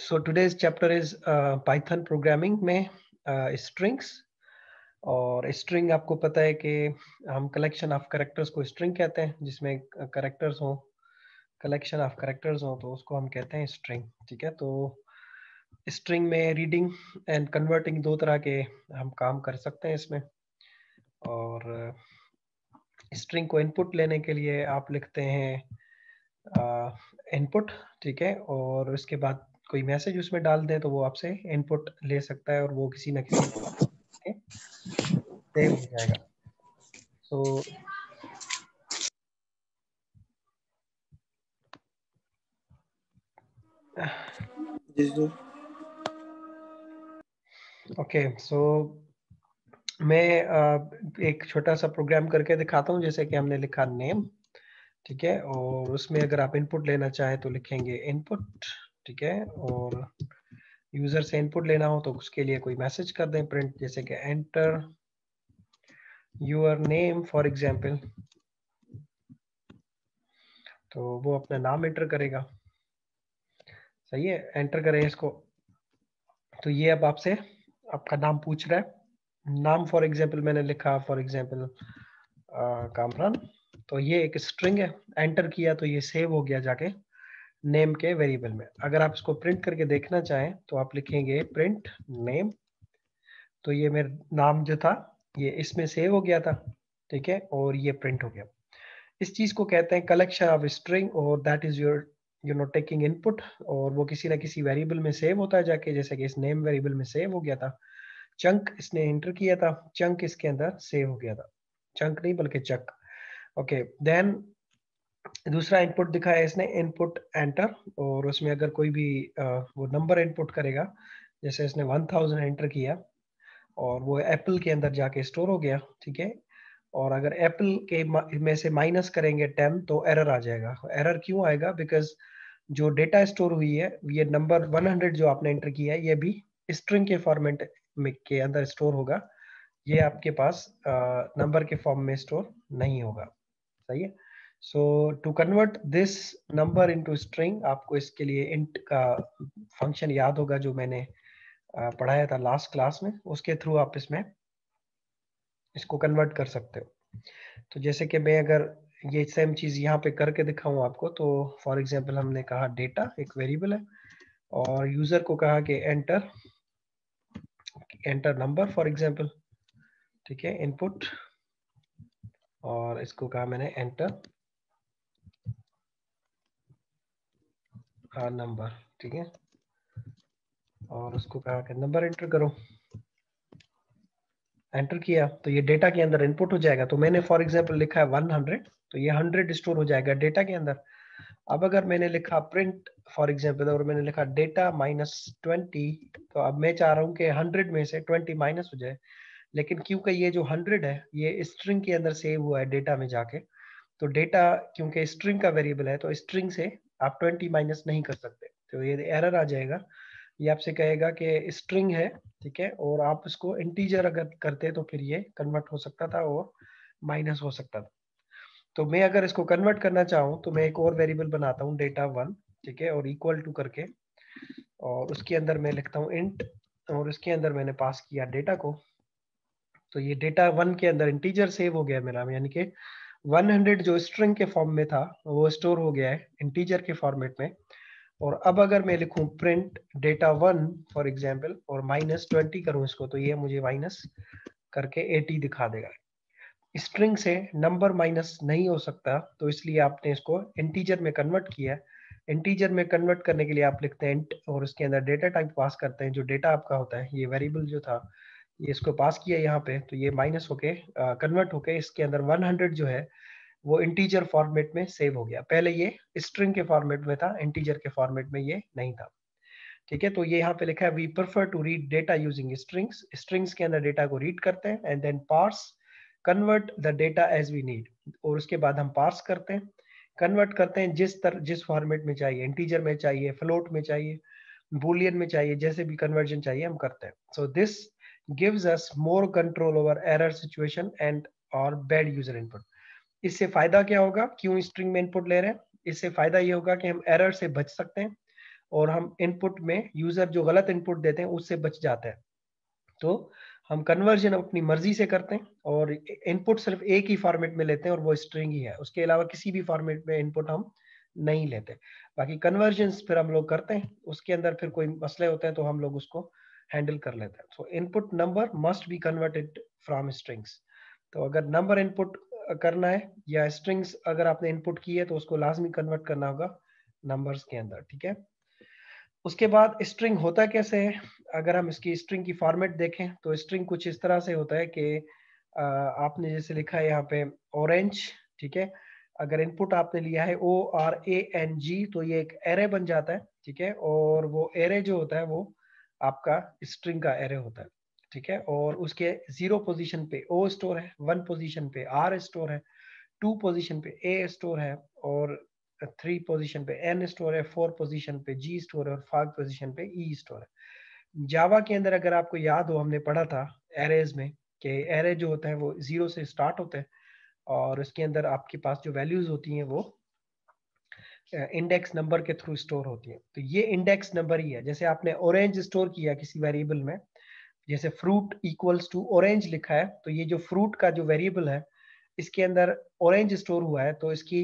so today's chapter is Python programming में strings uh, और string आपको पता है कि हम कलेक्शन ऑफ करेक्टर्स को स्ट्रिंग कहते हैं जिसमें करेक्टर्स uh, हों कलेक्शन ऑफ करेक्टर्स हों तो उसको हम कहते हैं स्ट्रिंग ठीक है तो स्ट्रिंग में रीडिंग एंड कन्वर्टिंग दो तरह के हम काम कर सकते हैं इसमें और स्ट्रिंग uh, को इनपुट लेने के लिए आप लिखते हैं इनपुट ठीक है और उसके बाद कोई मैसेज उसमें डाल दे तो वो आपसे इनपुट ले सकता है और वो किसी ना किसी सेव हो जाएगा सो so, ओके सो मैं uh, एक छोटा सा प्रोग्राम करके दिखाता हूँ जैसे कि हमने लिखा नेम ठीक है और उसमें अगर आप इनपुट लेना चाहे तो लिखेंगे इनपुट ठीक है और यूजर से इनपुट लेना हो तो उसके लिए कोई मैसेज कर दें प्रिंट जैसे कि enter your name for example तो वो अपना नाम एंटर करेगा सही है एंटर करें इसको तो ये अब आपसे आपका नाम पूछ रहा है नाम फॉर एग्जाम्पल मैंने लिखा फॉर एग्जाम्पल कामरान तो ये एक स्ट्रिंग है एंटर किया तो ये सेव हो गया जाके नेम के वेरिएबल में अगर आप इसको प्रिंट करके देखना चाहें तो आप लिखेंगे प्रिंट नेम तो ये मेरा नाम जो था ये इसमें सेव हो गया था ठीक है और ये प्रिंट हो गया इस चीज को कहते हैं कलेक्शन ऑफ स्ट्रिंग और that is your you know taking input और वो किसी ना किसी वेरिएबल में सेव होता है जाके जैसे कि इस नेम वेरिएबल में सेव हो गया था चंक इसने एंटर किया था चंक इसके अंदर सेव हो गया था चंक नहीं बल्कि चक ओके देन दूसरा इनपुट दिखाया इसने इनपुट एंटर और उसमें अगर कोई भी वो नंबर इनपुट करेगा जैसे इसने 1000 एंटर किया और वो एप्पल के अंदर जाके स्टोर हो गया ठीक है और अगर एप्पल के में से माइनस करेंगे टेन तो एरर आ जाएगा एरर क्यों आएगा बिकॉज जो डेटा स्टोर हुई है ये नंबर 100 जो आपने एंटर किया है ये भी स्ट्रिंग के फॉर्मेट में के अंदर स्टोर होगा ये आपके पास नंबर के फॉर्म में स्टोर नहीं होगा सही है so to convert this number into string आपको इसके लिए इंट का फंक्शन याद होगा जो मैंने पढ़ाया था लास्ट क्लास में उसके थ्रू आप इसमें इसको कन्वर्ट कर सकते हो तो जैसे कि मैं अगर ये सेम चीज़ यहाँ पे करके दिखाऊं आपको तो फॉर एग्जाम्पल हमने कहा डेटा एक वेरिएबल है और यूज़र को कहा कि enter enter number for example ठीक है इनपुट और इसको कहा मैंने एंटर हाँ नंबर ठीक है और उसको कहा कि नंबर एंटर करो एंटर किया तो ये डेटा के अंदर इनपुट हो जाएगा तो मैंने फॉर एग्जांपल लिखा है 100 तो ये 100 स्टोर हो जाएगा डेटा के अंदर अब अगर मैंने लिखा प्रिंट फॉर एग्जाम्पल और मैंने लिखा डेटा माइनस ट्वेंटी तो अब मैं चाह रहा हूँ कि हंड्रेड में से ट्वेंटी माइनस हो जाए लेकिन क्योंकि ये जो हंड्रेड है ये स्ट्रिंग के अंदर सेव हुआ है डेटा में जाके तो डेटा क्योंकि स्ट्रिंग का वेरिएबल है तो स्ट्रिंग से आप ट्वेंटी माइनस नहीं कर सकते तो ये एरर आ जाएगा ये आपसे कहेगा कि स्ट्रिंग है ठीक है और आप इसको इंटीजर अगर करते तो फिर ये कन्वर्ट हो सकता था और माइनस हो सकता था तो मैं अगर इसको कन्वर्ट करना चाहूँ तो मैं एक और वेरिएबल बनाता हूँ डेटा वन ठीक है और इक्वल टू करके और उसके अंदर मैं लिखता हूँ इंट और उसके अंदर मैंने पास किया डेटा को तो ये डेटा वन के अंदर इंटीजर सेव हो गया मेरा यानी कि 100 जो स्ट्रिंग के फॉर्म में था वो स्टोर हो गया है इंटीजर के फॉर्मेट में और अब अगर मैं लिखूं print data one for example और माइनस ट्वेंटी करूं इसको तो ये मुझे माइनस करके एटी दिखा देगा स्ट्रिंग से नंबर माइनस नहीं हो सकता तो इसलिए आपने इसको इंटीजर में कन्वर्ट किया इंटीजर में कन्वर्ट करने के लिए आप लिखते हैं और उसके अंदर डेटा टाइप पास करते हैं जो डेटा आपका होता है ये वेरिएबल जो था ये इसको पास किया यहाँ पे तो ये माइनस होके कन्वर्ट होके इसके अंदर 100 जो है वो इंटीजर फॉर्मेट में सेव हो गया पहले ये स्ट्रिंग के फॉर्मेट में था इंटीजर के फॉर्मेट में ये नहीं था ठीक है तो ये यहाँ पे लिखा है we prefer to read data using strings strings के अंदर डेटा को रीड करते हैं and then parse convert the data as we need और उसके बाद हम पार्स करते हैं कन्वर्ट करते हैं जिस तरह जिस फॉर्मेट में चाहिए इंटीजर में चाहिए फ्लोट में चाहिए बुलियन में चाहिए जैसे भी कन्वर्जन चाहिए हम करते हैं so this gives us more control over error situation and और बैड यूजर इनपुट इससे फायदा क्या होगा क्यों स्ट्रिंग में इनपुट ले रहे हैं इससे फायदा ये होगा कि हम एरर से बच सकते हैं और हम इनपुट में यूजर जो गलत इनपुट देते हैं उससे बच जाते हैं तो हम कन्वर्जन अपनी मर्जी से करते हैं और इनपुट सिर्फ एक ही फॉर्मेट में लेते हैं और वो स्ट्रिंग ही है उसके अलावा किसी भी फॉर्मेट में इनपुट हम नहीं लेते बाकी कन्वर्जन फिर हम लोग करते हैं उसके अंदर फिर कोई मसले होते हैं तो हम लोग उसको हैंडल कर लेते हैं so input number must be converted from strings तो अगर नंबर इनपुट करना है या स्ट्रिंग्स अगर आपने इनपुट की है तो उसको लाजमी कन्वर्ट करना होगा नंबर्स के अंदर ठीक है उसके बाद स्ट्रिंग होता कैसे है अगर हम इसकी स्ट्रिंग की फॉर्मेट देखें तो स्ट्रिंग कुछ इस तरह से होता है कि आपने जैसे लिखा है यहाँ पे ऑरेंज ठीक है अगर इनपुट आपने लिया है O R A N G तो ये एक एरे बन जाता है ठीक है और वो एरे जो होता है वो आपका स्ट्रिंग का एरे होता है ठीक है और उसके जीरो पोजीशन पे ओ स्टोर है वन पोजीशन पे आर स्टोर है टू पोजीशन पे ए स्टोर है और थ्री पोजीशन पे एन स्टोर है फोर पोजीशन पे जी स्टोर है और फाइव पोजीशन पे ई e स्टोर है जावा के अंदर अगर आपको याद हो हमने पढ़ा था एरेज में कि एरे जो होता है वो जीरो से स्टार्ट होता है और उसके अंदर आपके पास जो वैल्यूज होती हैं वो इंडेक्स नंबर के थ्रू स्टोर होती है तो ये इंडेक्स नंबर ही है जैसे आपने ऑरेंज स्टोर किया किसी वेरिएबल में जैसे फ्रूट इक्वल्स टू ऑरेंज लिखा है तो ये जो फ्रूट का जो वेरिएबल है इसके अंदर ऑरेंज स्टोर हुआ है तो इसकी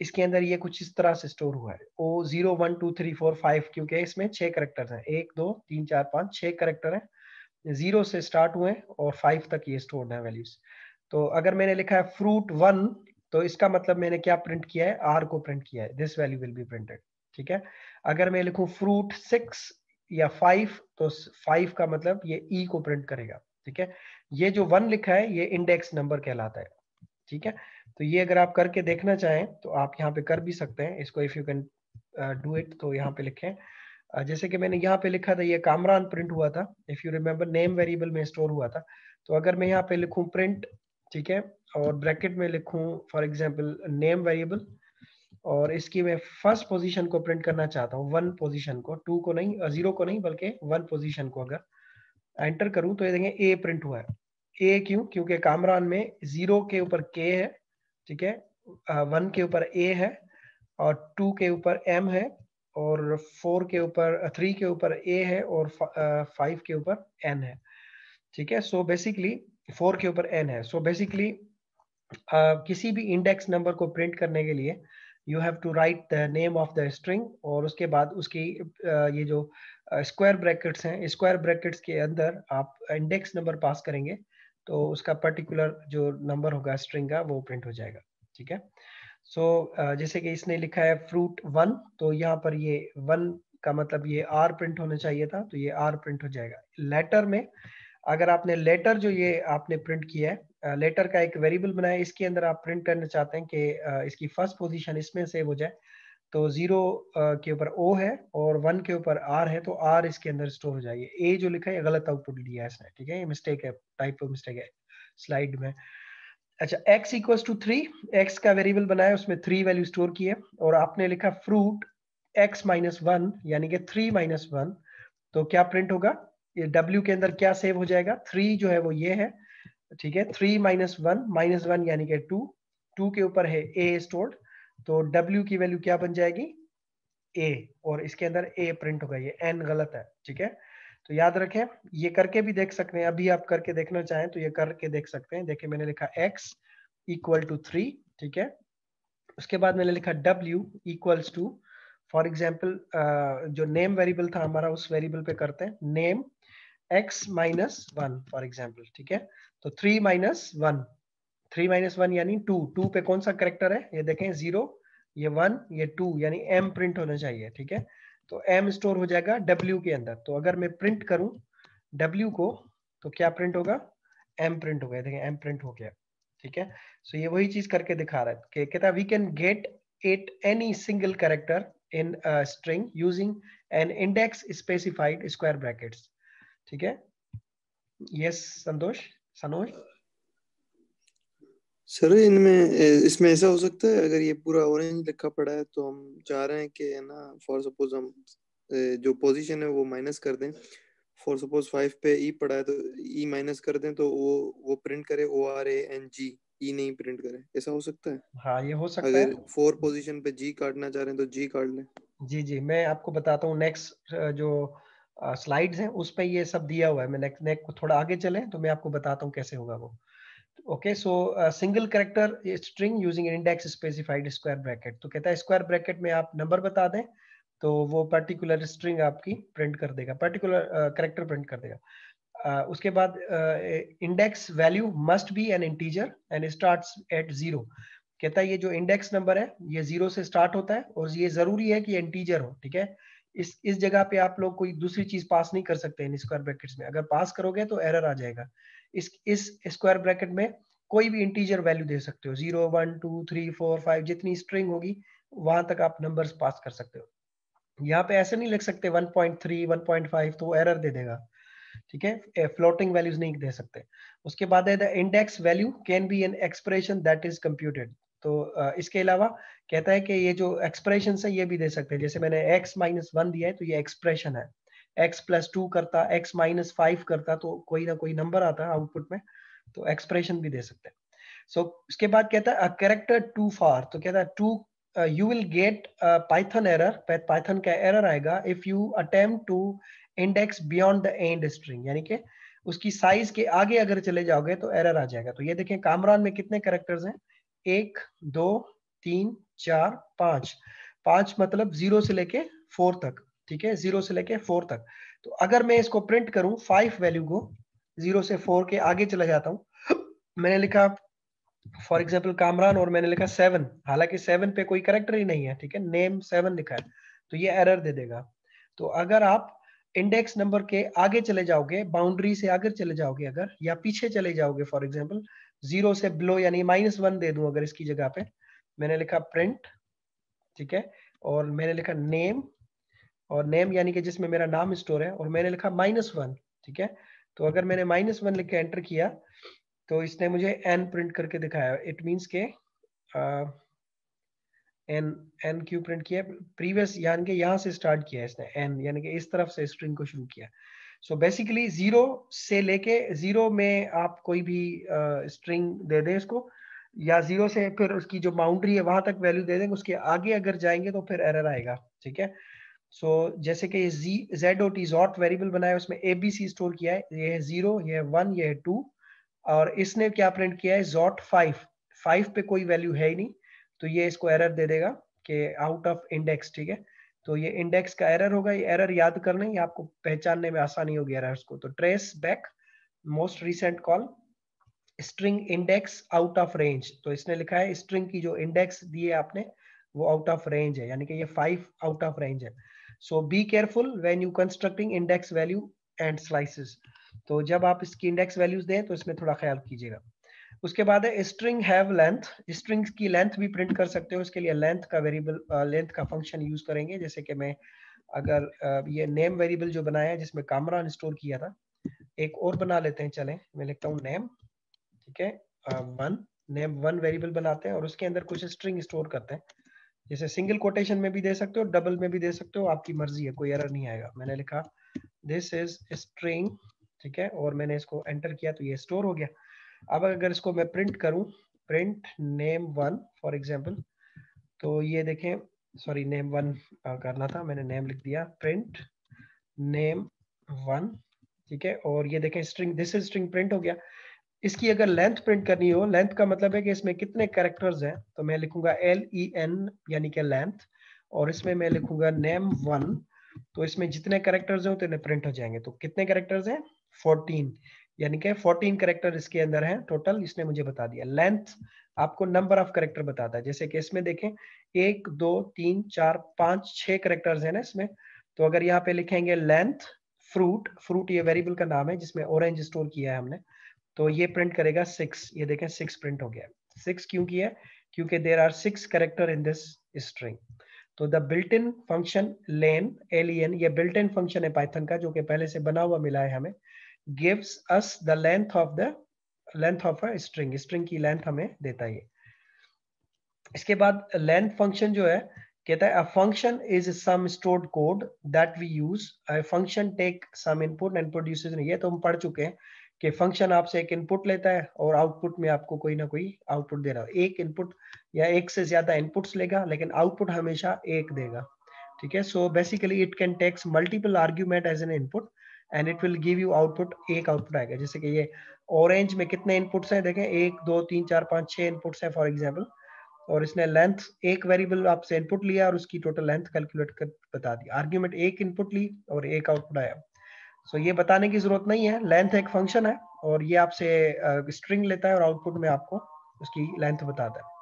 इसके अंदर ये कुछ इस तरह से स्टोर हुआ है O zero one two three four five क्योंकि इसमें छह करेक्टर हैं एक दो तीन चार पाँच छह करेक्टर हैं जीरो से स्टार्ट हुए और फाइव तक ये स्टोर है वैल्यूज तो अगर मैंने लिखा है फ्रूट वन तो इसका मतलब मैंने क्या प्रिंट किया है आर को प्रिंट किया है this value will be printed ठीक है अगर मैं लिखूं फ्रूट सिक्स या फाइव तो फाइव का मतलब ये ई e को प्रिंट करेगा ठीक है ये जो वन लिखा है ये इंडेक्स नंबर कहलाता है ठीक है तो ये अगर आप करके देखना चाहें तो आप यहाँ पे कर भी सकते हैं इसको if you can do it तो यहाँ पे लिखें uh, जैसे कि मैंने यहाँ पे लिखा था ये कामरान प्रिंट हुआ था if you remember name variable में स्टोर हुआ था तो अगर मैं यहाँ पे लिखू प्रिंट ठीक है और ब्रैकेट में लिखूँ फॉर एग्जाम्पल नेम वेरिएबल और इसकी मैं फर्स्ट पोजीशन को प्रिंट करना चाहता हूँ वन पोजीशन को टू को नहीं जीरो को नहीं बल्कि वन पोजीशन को अगर एंटर करूं तो ये देखें ए प्रिंट हुआ है ए क्यों क्योंकि कामरान में जीरो के ऊपर के है ठीक है वन के ऊपर ए है और टू के ऊपर एम है और फोर के ऊपर थ्री के ऊपर ए है और फाइव के ऊपर एन है ठीक है सो बेसिकली फोर के ऊपर एन है सो so बेसिकली uh, किसी भी इंडेक्स नंबर को प्रिंट करने के लिए you have to write the name of the string और उसके बाद उसकी ये जो स्क्वायर ब्रैकेट्स हैं स्क्वायर ब्रैकेट्स के अंदर आप इंडेक्स नंबर पास करेंगे तो उसका पर्टिकुलर जो नंबर होगा स्ट्रिंग का वो प्रिंट हो जाएगा ठीक है सो so, जैसे कि इसने लिखा है फ्रूट वन तो यहाँ पर ये वन का मतलब ये आर प्रिंट होना चाहिए था तो ये आर प्रिंट हो जाएगा लेटर में अगर आपने लेटर जो ये आपने प्रिंट किया है लेटर का एक वेरिएबल बनाया इसके अंदर आप प्रिंट करना चाहते हैं कि इसकी फर्स्ट पोजीशन इसमें सेव हो जाए तो जीरो के ऊपर ओ है और वन के ऊपर आर है तो आर इसके अंदर स्टोर हो जाएगी ए जो लिखा है गलत आउटपुट लिया है इसने ठीक है ये मिस्टेक है टाइप ऑफ मिस्टेक है स्लाइड में अच्छा x equal to three x का वेरिएबल बनाया उसमें थ्री वैल्यू स्टोर है और आपने लिखा फ्रूट एक्स माइनस वन यानी कि थ्री माइनस वन तो क्या प्रिंट होगा ये डब्ल्यू के अंदर क्या सेव हो जाएगा थ्री जो है वो ये है ठीक है three minus one minus one यानी कि टू टू के ऊपर है ए स्टोर्ड तो डब्ल्यू की वैल्यू क्या बन जाएगी ए और इसके अंदर ए प्रिंट होगा ये एन गलत है ठीक है तो याद रखें ये करके भी देख सकते हैं अभी आप करके देखना चाहें तो ये करके देख सकते हैं देखिए मैंने लिखा एक्स इक्वल टू थ्री ठीक है उसके बाद मैंने लिखा W equals to for example जो नेम वेरिएबल था हमारा उस वेरिएबल पे करते हैं name x minus one for example ठीक है तो three minus one three minus one यानी टू टू पे कौन सा करेक्टर है ये देखें जीरो ये वन ये टू यानी एम प्रिंट होना चाहिए ठीक है तो एम स्टोर हो जाएगा डब्ल्यू के अंदर तो अगर मैं प्रिंट करूं डब्ल्यू को तो क्या प्रिंट होगा एम प्रिंट हो गया देखें एम प्रिंट हो गया ठीक है सो ये वही चीज करके दिखा रहा है कहता है we can get at any single character in string using an index specified square brackets ठीक है यस संतोष सनोज सर इनमें इसमें ऐसा हो सकता है अगर ये पूरा ऑरेंज लिखा पड़ा है तो हम चाह रहे हैं कि ना फॉर सपोज हम जो पोजीशन है वो माइनस कर दें फॉर सपोज फाइव पे ई e पड़ा है तो ई e माइनस कर दें तो वो वो प्रिंट करे O R A N G ई नहीं प्रिंट करे ऐसा हो सकता है हाँ ये हो सकता अगर है अगर फोर पोजीशन पे जी काटना चाह रहे हैं तो जी काट लें जी जी मैं आपको बताता हूँ नेक्स्ट जो स्लाइड्स हैं उस पर ये सब दिया हुआ है मैं नेक्स्ट नेक्स्ट थोड़ा आगे चले तो मैं आपको बताता हूँ कैसे होगा वो okay so single character string using index specified square bracket तो कहता है स्क्वायर ब्रैकेट में आप नंबर बता दें तो वो पर्टिकुलर स्ट्रिंग आपकी प्रिंट कर देगा पर्टिकुलर करेक्टर प्रिंट कर देगा uh, उसके बाद index value must be an integer and start at zero कहता है ये जो इंडेक्स नंबर है ये जीरो से स्टार्ट होता है और ये जरूरी है कि इंटीजर हो ठीक है इस इस जगह पे आप लोग कोई दूसरी चीज पास नहीं कर सकते इन स्क्वायर ब्रैकेट्स में अगर पास करोगे तो एरर आ जाएगा इस इस स्क्वायर ब्रैकेट में कोई भी इंटीजर वैल्यू दे सकते हो zero one two three four five जितनी स्ट्रिंग होगी वहां तक आप नंबर्स पास कर सकते हो यहाँ पे ऐसे नहीं लिख सकते 1.3 1.5 तो एरर दे देगा ठीक है फ्लोटिंग वैल्यूज नहीं दे सकते उसके बाद है the index value can be an expression that is computed तो इसके अलावा कहता है कि ये जो एक्सप्रेशन है ये भी दे सकते हैं जैसे मैंने एक्स माइनस वन दिया है तो ये एक्सप्रेशन है x प्लस टू करता x माइनस फाइव करता तो कोई ना कोई नंबर आता है आउटपुट में तो एक्सप्रेशन भी दे सकते हैं सो so, इसके बाद कहता है करेक्टर टू फार तो कहता है to you will get Python error Python का एरर आएगा if you attempt to index beyond the end string यानी कि उसकी साइज के आगे अगर चले जाओगे तो एरर आ जाएगा तो ये देखें कामरान में कितने करेक्टर्स हैं एक दो तीन चार पांच पांच मतलब जीरो से लेके फोर तक ठीक है जीरो से लेके फोर तक तो अगर मैं इसको प्रिंट करूं फाइव वैल्यू को जीरो से फोर के आगे चला जाता हूं मैंने लिखा फॉर एग्जाम्पल कामरान और मैंने लिखा सेवन हालांकि सेवन पे कोई करेक्टर ही नहीं है ठीक है नेम सेवन लिखा है तो ये एरर दे देगा तो अगर आप इंडेक्स नंबर के आगे चले जाओगे बाउंड्री से आगे चले जाओगे अगर या पीछे चले जाओगे फॉर एग्जाम्पल जीरो से बिलो यानी माइनस वन दे दूं अगर इसकी जगह पे मैंने लिखा प्रिंट ठीक है और मैंने लिखा नेम और नेम यानी कि जिसमें मेरा नाम स्टोर है और मैंने लिखा माइनस वन ठीक है तो अगर मैंने माइनस वन लिख के एंटर किया तो इसने मुझे एन प्रिंट करके दिखाया इट मीन्स के एन एन क्यू प्रिंट किया प्रीवियस यानी कि यहाँ से स्टार्ट किया इसने एन यानी कि इस तरफ से स्ट्रिंग को शुरू किया सो बेसिकली जीरो से लेके जीरो में आप कोई भी स्ट्रिंग uh, दे दें इसको या जीरो से फिर उसकी जो बाउंड्री है वहां तक वैल्यू दे देंगे उसके आगे अगर जाएंगे तो फिर एरर आएगा ठीक है सो so, जैसे कि जी जेड ओ टी जॉट वेरिएबल बनाया उसमें ए बी सी स्टोर किया है ये है जीरो ये है वन ये है टू और इसने क्या प्रिंट किया है जॉट फाइव फाइव पे कोई वैल्यू है ही नहीं तो ये इसको एरर दे देगा कि आउट ऑफ इंडेक्स ठीक है तो ये इंडेक्स का एरर होगा ये एरर याद करने ही आपको पहचानने में आसानी होगी एरर्स को तो traceback most recent call string index out of range तो इसने लिखा है स्ट्रिंग की जो इंडेक्स दिए आपने वो आउट ऑफ रेंज है यानी कि ये फाइव आउट ऑफ रेंज है so be careful when you constructing index value and slices तो जब आप इसकी इंडेक्स वैल्यूज दें तो इसमें थोड़ा ख्याल कीजिएगा उसके बाद है स्ट्रिंग हैव लेंथ स्ट्रिंग्स की लेंथ भी प्रिंट कर सकते हो उसके लिए लेंथ का वेरिएबल लेंथ का फंक्शन यूज करेंगे जैसे कि मैं अगर uh, ये नेम वेरिएबल जो बनाया है जिसमें कामरान स्टोर किया था एक और बना लेते हैं चले मैं लिखता हूँ नेम ठीक है वन नेम वन वेरिएबल बनाते हैं और उसके अंदर कुछ स्ट्रिंग स्टोर करते हैं जैसे सिंगल कोटेशन में भी दे सकते हो डबल में भी दे सकते हो आपकी मर्जी है कोई एरर नहीं आएगा मैंने लिखा दिस इज स्ट्रिंग ठीक है और मैंने इसको एंटर किया तो ये स्टोर हो गया अब अगर इसको मैं प्रिंट करूं print name one for example तो ये देखें सॉरी नेम वन करना था मैंने नेम लिख दिया प्रिंट नेम वन ठीक है और ये देखें string this is string print हो गया इसकी अगर लेंथ प्रिंट करनी हो लेंथ का मतलब है कि इसमें कितने कैरेक्टर्स हैं तो मैं लिखूंगा एल ई एन यानी कि लेंथ और इसमें मैं लिखूंगा नेम वन तो इसमें जितने कैरेक्टर्स हैं उतने प्रिंट हो जाएंगे तो कितने कैरेक्टर्स हैं 14 यानी कि 14 करेक्टर इसके अंदर हैं टोटल इसने मुझे बता दिया लेंथ आपको नंबर ऑफ करेक्टर बताता है जैसे कि इसमें देखें एक दो तीन चार पांच छह करेक्टर्स है ना इसमें तो अगर यहाँ पे लिखेंगे लेंथ फ्रूट फ्रूट ये वेरिएबल का नाम है जिसमें ऑरेंज स्टोर किया है हमने तो ये प्रिंट करेगा सिक्स ये देखें सिक्स प्रिंट हो गया सिक्स क्यों किया क्योंकि there are six character in this string तो the built in function len alien ये बिल्ट इन फंक्शन है पाइथन का जो कि पहले से बना हुआ मिला है हमें gives us the length of the length of a string string की length हमें देता है इसके बाद length function जो है कहता है a function is some stored code that we use a function take some input and produces ये तो हम पढ़ चुके हैं कि फंक्शन आपसे एक इनपुट लेता है और आउटपुट में आपको कोई ना कोई आउटपुट दे रहा है एक इनपुट या एक से ज्यादा इनपुट्स लेगा लेकिन आउटपुट हमेशा एक देगा ठीक है so basically it can takes multiple argument as an input and it will give you output एक आउटपुट आएगा जैसे कि ये ऑरेंज में कितने इनपुट्स हैं देखें एक दो तीन चार पाँच छः इनपुट्स हैं फॉर एग्जाम्पल और इसने लेंथ एक वेरिएबल आपसे इनपुट लिया और उसकी टोटल लेंथ कैलकुलेट कर बता दी आर्ग्यूमेंट एक इनपुट ली और एक आउटपुट आया सो so, ये बताने की जरूरत नहीं है लेंथ एक फंक्शन है और ये आपसे स्ट्रिंग लेता है और आउटपुट में आपको उसकी लेंथ बताता है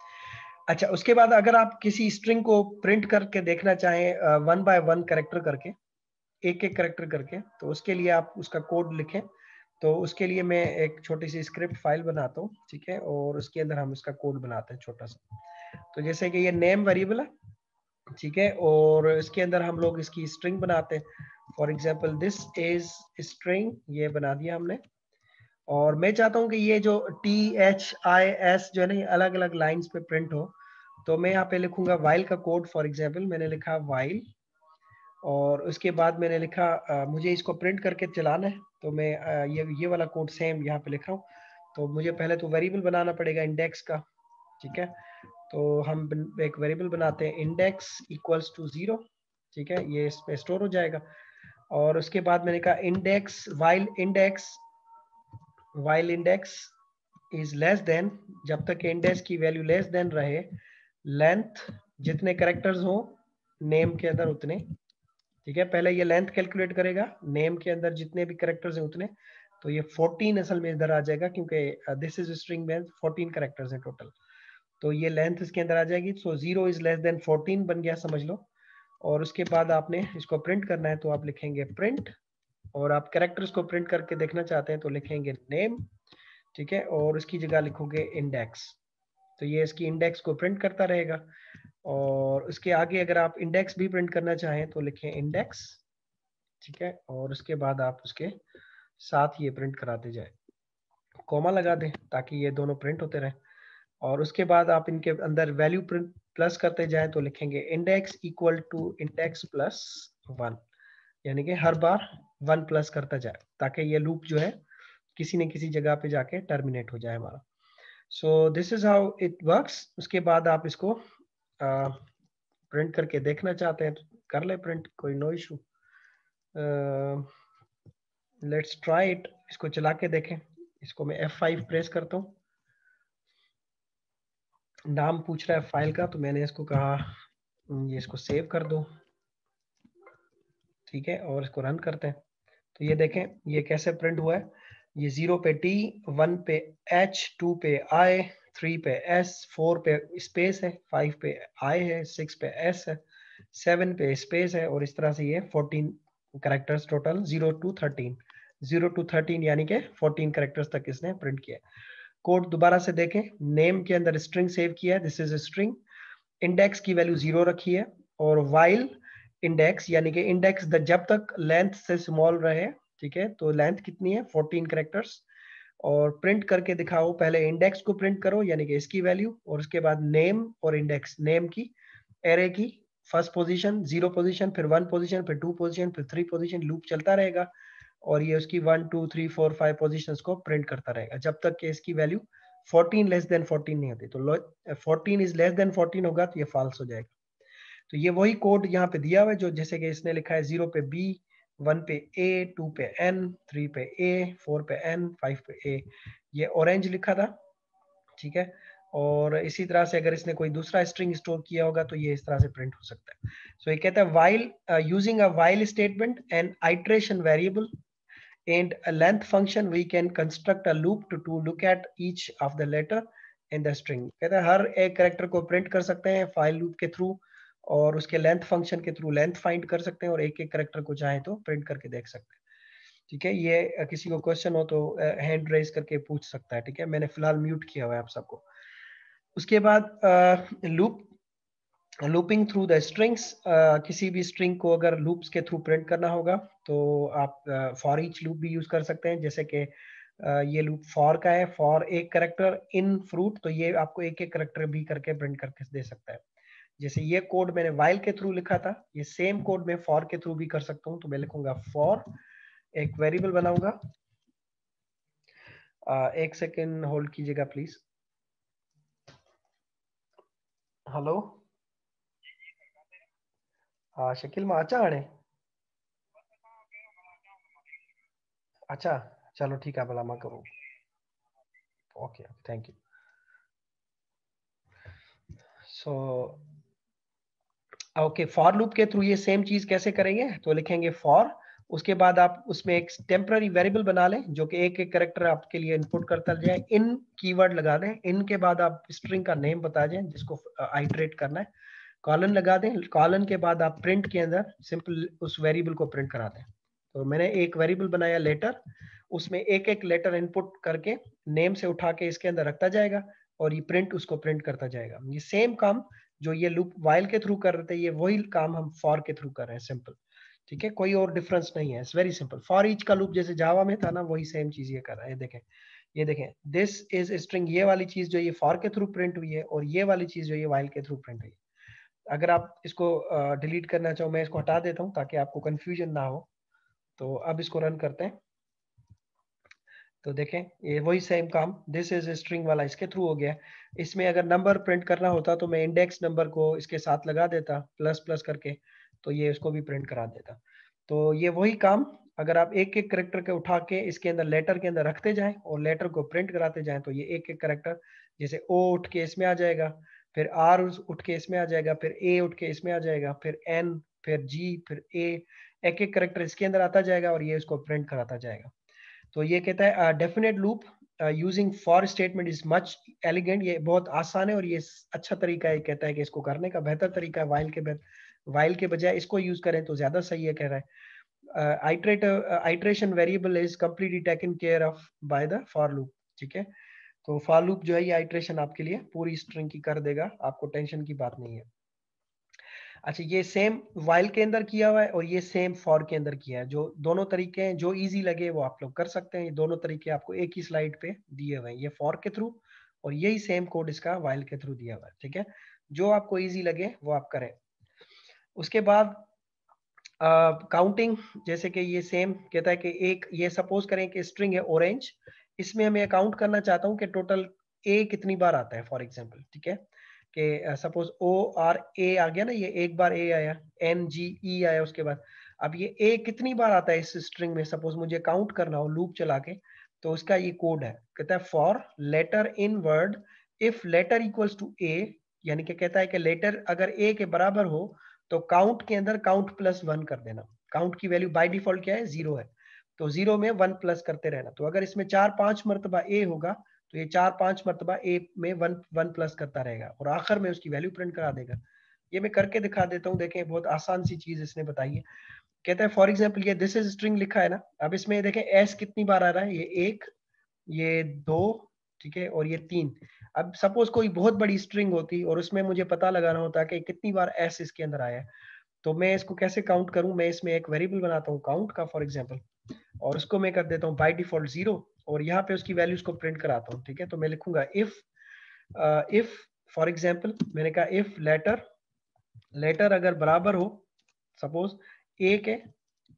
अच्छा उसके बाद अगर आप किसी स्ट्रिंग को प्रिंट करके देखना चाहें वन बाय वन करेक्टर करके एक एक करेक्टर करके तो उसके लिए आप उसका कोड लिखें तो उसके लिए मैं एक छोटी सी स्क्रिप्ट फाइल बनाता हूँ ठीक है और उसके अंदर हम इसका कोड बनाते हैं छोटा सा तो जैसे कि ये नेम वेरिएबल है ठीक है और इसके अंदर हम लोग इसकी स्ट्रिंग बनाते हैं for example this is string ये बना दिया हमने और मैं चाहता हूँ कि ये जो टी एच आई एस जो है ना अलग अलग लाइन्स पे प्रिंट हो तो मैं यहाँ पे लिखूंगा वाइल का कोड फॉर एग्जाम्पल मैंने लिखा वाइल और उसके बाद मैंने लिखा आ, मुझे इसको प्रिंट करके चलाना है तो मैं आ, ये ये वाला कोड सेम यहाँ पे लिख रहा हूँ तो मुझे पहले तो वेरिएबल बनाना पड़ेगा इंडेक्स का ठीक है तो हम एक वेरिएबल बनाते हैं इंडेक्स इक्वल्स टू ज़ीरो ठीक है ये इस पर स्टोर हो जाएगा और उसके बाद मैंने कहा index while index while index is less than जब तक इंडेक्स की वैल्यू लेस देन रहे लेंथ जितने करेक्टर्स हो नेम के अंदर उतने ठीक है पहले ये लेंथ कैलकुलेट करेगा नेम के अंदर जितने भी करेक्टर्स हैं उतने तो ये 14 असल में इधर आ जाएगा क्योंकि दिस इज स्ट्रिंग में 14 करेक्टर्स हैं टोटल तो ये लेंथ इसके अंदर आ जाएगी so zero is less than 14 बन गया समझ लो और उसके बाद आपने इसको प्रिंट करना है तो आप लिखेंगे प्रिंट और आप करेक्टर्स को प्रिंट करके देखना चाहते हैं तो लिखेंगे नेम ठीक है और उसकी जगह लिखोगे इंडेक्स तो ये इसकी इंडेक्स को प्रिंट करता रहेगा और उसके आगे अगर आप इंडेक्स भी प्रिंट करना चाहें तो लिखें इंडेक्स ठीक है और उसके बाद आप उसके साथ ये प्रिंट कराते जाए कॉमा लगा दें ताकि ये दोनों प्रिंट होते रहें और उसके बाद आप इनके अंदर वैल्यू प्रिंट प्लस करते जाएं तो लिखेंगे index equal to index plus one यानी कि हर बार वन प्लस करता जाए ताकि ये लूप जो है किसी न किसी जगह पे जाके टर्मिनेट हो जाए हमारा so this is how it works उसके बाद आप इसको प्रिंट करके देखना चाहते हैं तो कर ले प्रिंट कोई no issue let's try it इसको चला के देखें इसको मैं F5 प्रेस करता हूँ नाम पूछ रहा है फाइल का तो मैंने इसको कहा हम्म, ये इसको सेव कर दो ठीक है और इसको रन करते हैं तो ये देखें ये कैसे प्रिंट हुआ है ये जीरो पे टी वन पे एच टू पे आई थ्री पे एस फोर पे स्पेस है फाइव पे आई है सिक्स पे एस है सेवन पे स्पेस है और इस तरह से ये fourteen characters total zero to thirteen zero to thirteen यानी के फोर्टीन करेक्टर्स तक इसने प्रिंट किया कोड दोबारा से देखें नेम के अंदर स्ट्रिंग सेव किया है दिस इज स्ट्रिंग इंडेक्स की वैल्यू जीरो रखी है और वाइल इंडेक्स यानी कि इंडेक्स जब तक लेंथ से स्मॉल रहे ठीक है तो लेंथ कितनी है फोर्टीन करेक्टर्स और प्रिंट करके दिखाओ पहले इंडेक्स को प्रिंट करो यानी कि इसकी वैल्यू और उसके बाद नेम और इंडेक्स नेम की एरे की फर्स्ट पोजीशन जीरो पोजीशन फिर वन पोजीशन फिर टू पोजीशन फिर थ्री पोजीशन लूप चलता रहेगा और ये उसकी one two three four five position को प्रिंट करता रहेगा जब तक कि इसकी value fourteen less than fourteen नहीं होती तो fourteen is less than fourteen होगा तो ये फॉल्स हो जाएगा तो ये वही कोड यहाँ पे दिया हुआ है जो जैसे कि इसने लिखा है जीरो पे बी वन पे ए टू पे एन थ्री पे ए फोर पे एन फाइव पे ए ये ऑरेंज लिखा था ठीक है और इसी तरह से अगर इसने कोई दूसरा स्ट्रिंग स्टोर किया होगा तो ये इस तरह से प्रिंट हो सकता है सो so, ये कहता है while using a while statement and iteration variable and a length function we can construct a loop to to look at each of the letter in the string कहते हैं हर एक करेक्टर को प्रिंट कर सकते हैं फाइल लूप के through और उसके लेंथ फंक्शन के थ्रू लेंथ फाइंड कर सकते हैं और एक एक करेक्टर को चाहे तो प्रिंट करके देख सकते हैं ठीक है ये किसी को क्वेश्चन हो तो हैंड रेज करके पूछ सकता है ठीक है मैंने फिलहाल म्यूट किया हुआ है आप सबको उसके बाद loop looping through the strings किसी भी स्ट्रिंग को अगर लूप्स के थ्रू प्रिंट करना होगा तो आप फॉर ईच लूप भी यूज कर सकते हैं जैसे कि uh, ये लूप फॉर का है फॉर एक करेक्टर इन फ्रूट तो ये आपको एक एक करेक्टर भी करके प्रिंट करके दे सकता है जैसे ये कोड मैंने वाइल के थ्रू लिखा था ये सेम कोड मैं फॉर के थ्रू भी कर सकता हूँ तो मैं लिखूंगा फॉर एक वेरिएबल बनाऊंगा एक सेकेंड होल्ड कीजिएगा प्लीज हेलो हाँ शकील मां अचा अच्छा चलो ठीक है भला मां करूँ okay thank you so okay for loop के थ्रू ये सेम चीज कैसे करेंगे तो लिखेंगे फॉर उसके बाद आप उसमें एक टेम्पररी वेरिएबल बना लें जो कि एक एक करेक्टर आपके लिए इनपुट करता जाए इन कीवर्ड लगा दें इन के बाद आप स्ट्रिंग का नेम बता दें जिसको आइट्रेट uh, करना है कॉलन लगा दें कॉलन के बाद आप प्रिंट के अंदर सिंपल उस वेरिएबल को प्रिंट करा दें तो मैंने एक वेरिएबल बनाया लेटर उसमें एक एक लेटर इनपुट करके नेम से उठा के इसके अंदर रखता जाएगा और ये प्रिंट उसको प्रिंट करता जाएगा ये सेम काम जो ये लूप वाइल के थ्रू कर रहे थे ये वही काम हम फॉर के थ्रू कर रहे हैं सिंपल ठीक है कोई और डिफरेंस नहीं है it's very simple for each का लूप जैसे जावा में था ना वही सेम चीज ये कर रहा है देखें ये देखें दिस इज स्ट्रिंग ये वाली चीज जो ये फॉर के थ्रू प्रिंट हुई है और ये वाली चीज जो ये वाइल के थ्रू प्रिंट हुई है अगर आप इसको डिलीट करना चाहो मैं इसको हटा देता हूँ ताकि आपको कन्फ्यूजन ना हो तो अब इसको रन करते हैं तो देखें ये वही सेम काम दिस इज स्ट्रिंग वाला इसके थ्रू हो गया इसमें अगर नंबर प्रिंट करना होता तो मैं इंडेक्स नंबर को इसके साथ लगा देता प्लस प्लस करके तो ये इसको भी प्रिंट करा देता तो ये वही काम अगर आप एक एक करेक्टर के उठा के इसके अंदर लेटर के अंदर रखते जाएं और लेटर को प्रिंट कराते जाएं तो ये एक एक करेक्टर जैसे ओ उठ के इसमें आ जाएगा फिर आर उठ के इसमें आ जाएगा फिर ए उठ के इसमें आ जाएगा फिर एन फिर जी फिर ए एक एक करेक्टर इसके अंदर आता जाएगा और ये इसको प्रिंट कराता जाएगा तो ये कहता है definite loop using for statement is much elegant ये बहुत आसान है और ये अच्छा तरीका है कहता है कि इसको करने का बेहतर तरीका है वाइल के वाइल के बजाय इसको यूज करें तो ज्यादा सही है कह रहा है iteration variable is completely taken care of by the for loop ठीक है तो फॉर लूप जो है ये आइट्रेशन आपके लिए पूरी स्ट्रिंग की कर देगा आपको टेंशन की बात नहीं है अच्छा ये सेम वाइल के अंदर किया हुआ है और ये सेम फॉर के अंदर किया है जो दोनों तरीके हैं जो इजी लगे वो आप लोग कर सकते हैं ये दोनों तरीके आपको एक ही स्लाइड पे दिए हुए हैं ये फॉर के थ्रू और यही सेम कोड इसका वाइल के थ्रू दिया हुआ है ठीक है जो आपको ईजी लगे वो आप करें उसके बाद काउंटिंग जैसे कि ये सेम कहता है कि एक ये सपोज करें कि स्ट्रिंग है ऑरेंज इसमें मैं काउंट करना चाहता हूँ कि टोटल ए कितनी बार आता है फॉर एग्जाम्पल ठीक है कि सपोज ओ आर ए आ गया ना ये एक बार ए आया एन जी ई आया उसके बाद अब ये ए कितनी बार आता है इस स्ट्रिंग में सपोज मुझे काउंट करना हो लूप चला के तो उसका ये कोड है कहता है for letter in word if letter equals to A यानी कि कहता है कि लेटर अगर ए के बराबर हो तो काउंट के अंदर काउंट प्लस वन कर देना काउंट की वैल्यू बाय डिफॉल्ट क्या है जीरो है तो जीरो में वन प्लस करते रहना तो अगर इसमें चार पांच मरतबा ए होगा तो ये चार पांच मरतबा ए में वन वन प्लस करता रहेगा और आखिर में उसकी वैल्यू प्रिंट करा देगा ये मैं करके दिखा देता हूँ देखें बहुत आसान सी चीज इसने बताई है कहता है फॉर एग्जाम्पल ये दिस इज स्ट्रिंग लिखा है ना अब इसमें देखें एस कितनी बार आ रहा है ये एक ये दो ठीक है और ये तीन अब सपोज कोई बहुत बड़ी स्ट्रिंग होती और उसमें मुझे पता लगाना होता कि कितनी बार एस इसके अंदर आया है तो मैं इसको कैसे काउंट करूं मैं इसमें एक वेरिएबल बनाता हूँ काउंट का फॉर एग्जाम्पल और उसको मैं कर देता हूँ बाई डिफॉल्ट जीरो और यहाँ पे उसकी वैल्यूज को प्रिंट कराता हूँ ठीक है तो मैं लिखूंगा इफ इफ फॉर एग्जाम्पल मैंने कहा इफ लेटर लेटर अगर बराबर हो सपोज ए के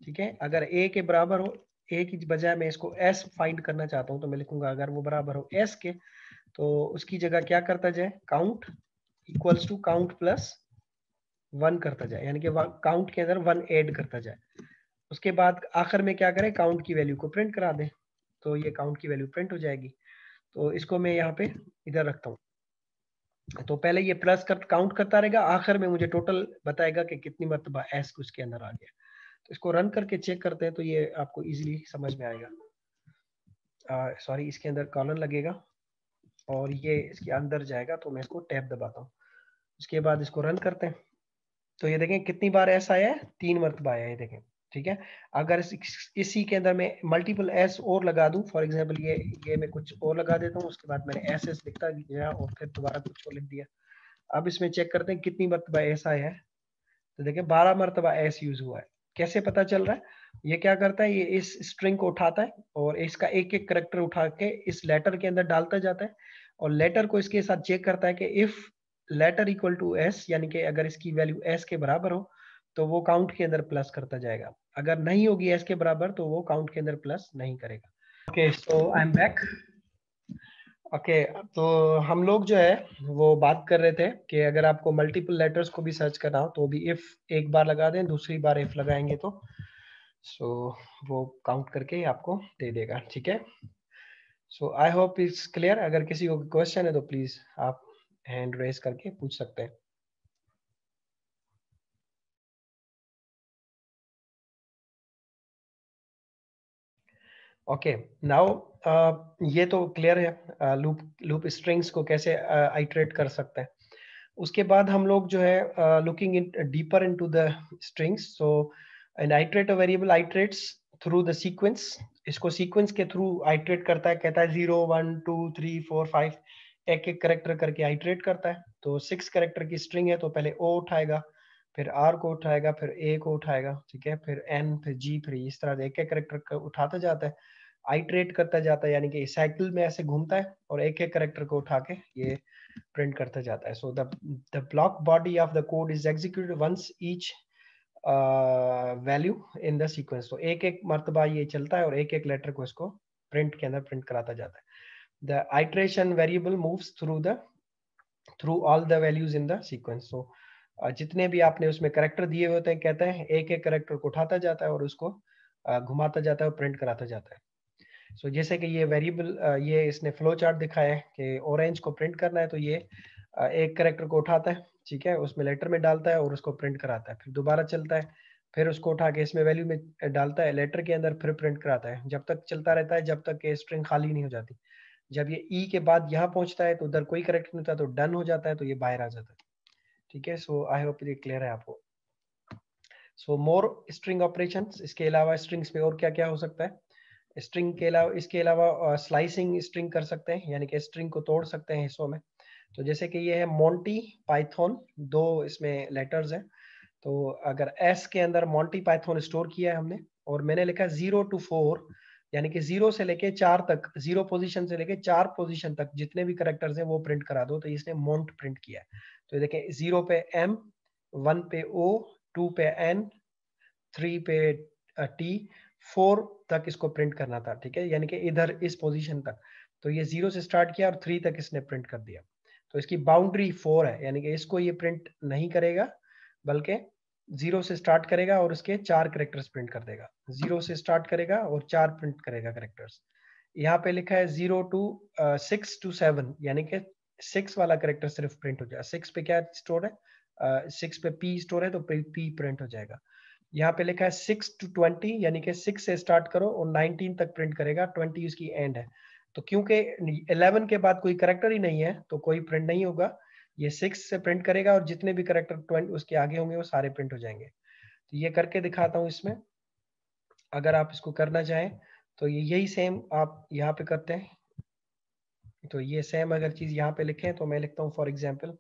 ठीक है अगर ए के बराबर हो ए की बजाय मैं इसको एस फाइंड करना चाहता हूँ तो मैं लिखूंगा अगर वो बराबर हो एस के तो उसकी जगह क्या करता जाए count equals to count plus one करता जाए यानी कि काउंट के अंदर वन एड करता जाए उसके बाद आखिर में क्या करें काउंट की वैल्यू को प्रिंट करा दें तो ये काउंट की वैल्यू प्रिंट हो जाएगी तो इसको मैं यहाँ पे इधर रखता हूँ तो पहले ये प्लस कर काउंट करता रहेगा आखिर में मुझे टोटल बताएगा कि कितनी मरतबा एस कुछ के अंदर आ गया तो इसको रन करके चेक करते हैं तो ये आपको इजीली समझ में आएगा सॉरी इसके अंदर कॉलन लगेगा और ये इसके अंदर जाएगा तो मैं इसको टैप दबाता हूँ उसके बाद इसको रन करते हैं तो ये देखें कितनी बार ऐसा आया है तीन मरतबा आया है देखें ठीक है अगर इसी के अंदर मैं मल्टीपल एस और लगा दूं फॉर एग्जांपल ये ये मैं कुछ और लगा देता हूँ उसके बाद मैंने एस एस लिखता गया और फिर दोबारा कुछ और लिख दिया अब इसमें चेक करते हैं कितनी मरतबा एस आया है तो देखें बारह मरतबा एस यूज हुआ है कैसे पता चल रहा है ये क्या करता है ये इस स्ट्रिंग को उठाता है और इसका एक एक करेक्टर उठा के इस लेटर के अंदर डालता जाता है और लेटर को इसके साथ चेक करता है कि if letter equal to S यानी कि अगर इसकी वैल्यू एस के बराबर हो तो वो काउंट के अंदर प्लस करता जाएगा अगर नहीं होगी एस के बराबर तो वो काउंट के अंदर प्लस नहीं करेगा okay so I am back okay तो हम लोग जो है वो बात कर रहे थे कि अगर आपको मल्टीपल लेटर्स को भी सर्च करना हो तो भी इफ एक बार लगा दें दूसरी बार इफ लगाएंगे तो सो so, वो काउंट करके आपको दे देगा ठीक है so I hope it's clear अगर किसी को क्वेश्चन है तो प्लीज आप हैंड रेस करके पूछ सकते हैं ओके नाउ uh, ये तो क्लियर है लूप लूप स्ट्रिंग्स को कैसे आइट्रेट uh, कर सकते हैं उसके बाद हम लोग जो है looking in deeper into the strings so an iterate variable iterates through the sequence इसको सीक्वेंस के थ्रू आइट्रेट करता है कहता है zero one two three four five एक एक करेक्टर करके आइट्रेट करता है तो सिक्स करेक्टर की स्ट्रिंग है तो पहले ओ उठाएगा फिर आर को उठाएगा फिर ए को उठाएगा ठीक है फिर एन फिर जी फिर इस तरह एक एक करेक्टर उठाता जाता है आइट्रेट करता जाता है यानी कि साइकिल में ऐसे घूमता है और एक एक करेक्टर को उठा के ये प्रिंट करता जाता है so the block body of the code is execute once each value in the sequence तो एक एक मरतबा ये चलता है और एक एक लेटर को इसको प्रिंट के अंदर प्रिंट कराता जाता है the iteration variable moves through the through all the values in the sequence so जितने भी आपने उसमें करेक्टर दिए होते हैं कहते हैं एक एक करेक्टर को उठाता जाता है और उसको घुमाता जाता है और प्रिंट कराता जाता है सो so, जैसे कि ये वेरिएबल ये इसने फ्लो चार्ट दिखाया है कि ऑरेंज को प्रिंट करना है तो ये एक करेक्टर को उठाता है ठीक है उसमें लेटर में डालता है और उसको प्रिंट कराता है फिर दोबारा चलता है फिर उसको उठा के इसमें वैल्यू में डालता है लेटर के अंदर फिर प्रिंट कराता है जब तक चलता रहता है जब तक ये स्ट्रिंग खाली नहीं हो जाती जब ये ई e के बाद यहाँ पहुंचता है तो उधर कोई करेक्टर नहीं होता तो डन हो जाता है तो ये बाहर आ जाता है ठीक है सो आई होप ये क्लियर है आपको सो मोर स्ट्रिंग ऑपरेशन इसके अलावा स्ट्रिंग्स पे और क्या क्या हो सकता है स्ट्रिंग के अलावा इसके अलावा स्लाइसिंग uh, स्ट्रिंग कर सकते हैं यानी कि स्ट्रिंग को तोड़ सकते हैं हिस्सों में तो जैसे कि ये है मोंटी पाइथन दो इसमें लेटर्स हैं तो अगर एस के अंदर मोंटी पाइथन स्टोर किया है हमने और मैंने लिखा जीरो टू फोर यानी कि जीरो से लेके चार तक जीरो पोजीशन से लेके चार पोजीशन तक जितने भी करेक्टर्स हैं वो प्रिंट करा दो तो इसने माउंट प्रिंट किया है तो देखें जीरो पे एम वन पे ओ टू पे एन थ्री पे टी फोर तक इसको प्रिंट करना था ठीक है यानी कि इधर इस पोजीशन तक तो ये जीरो से स्टार्ट किया और थ्री तक इसने प्रिंट कर दिया तो इसकी बाउंड्री फोर है यानी कि इसको ये प्रिंट नहीं करेगा बल्कि जीरो से स्टार्ट करेगा और उसके चार करेक्टर्स प्रिंट कर देगा जीरो से स्टार्ट करेगा और चार प्रिंट करेगा करेक्टर्स यहाँ पे लिखा है zero two six two seven यानी कि सिक्स वाला करेक्टर सिर्फ प्रिंट हो जाएगा सिक्स पे क्या स्टोर है सिक्स uh, पे पी स्टोर है तो पी प्रिंट हो जाएगा यहाँ पे लिखा है सिक्स टू ट्वेंटी यानी कि सिक्स से स्टार्ट करो और नाइनटीन तक प्रिंट करेगा ट्वेंटी उसकी एंड है तो क्योंकि इलेवन के बाद कोई करेक्टर ही नहीं है तो कोई प्रिंट नहीं होगा ये सिक्स से प्रिंट करेगा और जितने भी करेक्टर ट्वेंटी उसके आगे होंगे वो सारे प्रिंट हो जाएंगे तो ये करके दिखाता हूँ इसमें अगर आप इसको करना चाहें तो ये यही सेम आप यहाँ पे करते हैं तो ये सेम अगर चीज़ यहाँ पे लिखे तो मैं लिखता हूँ फॉर एग्जाम्पल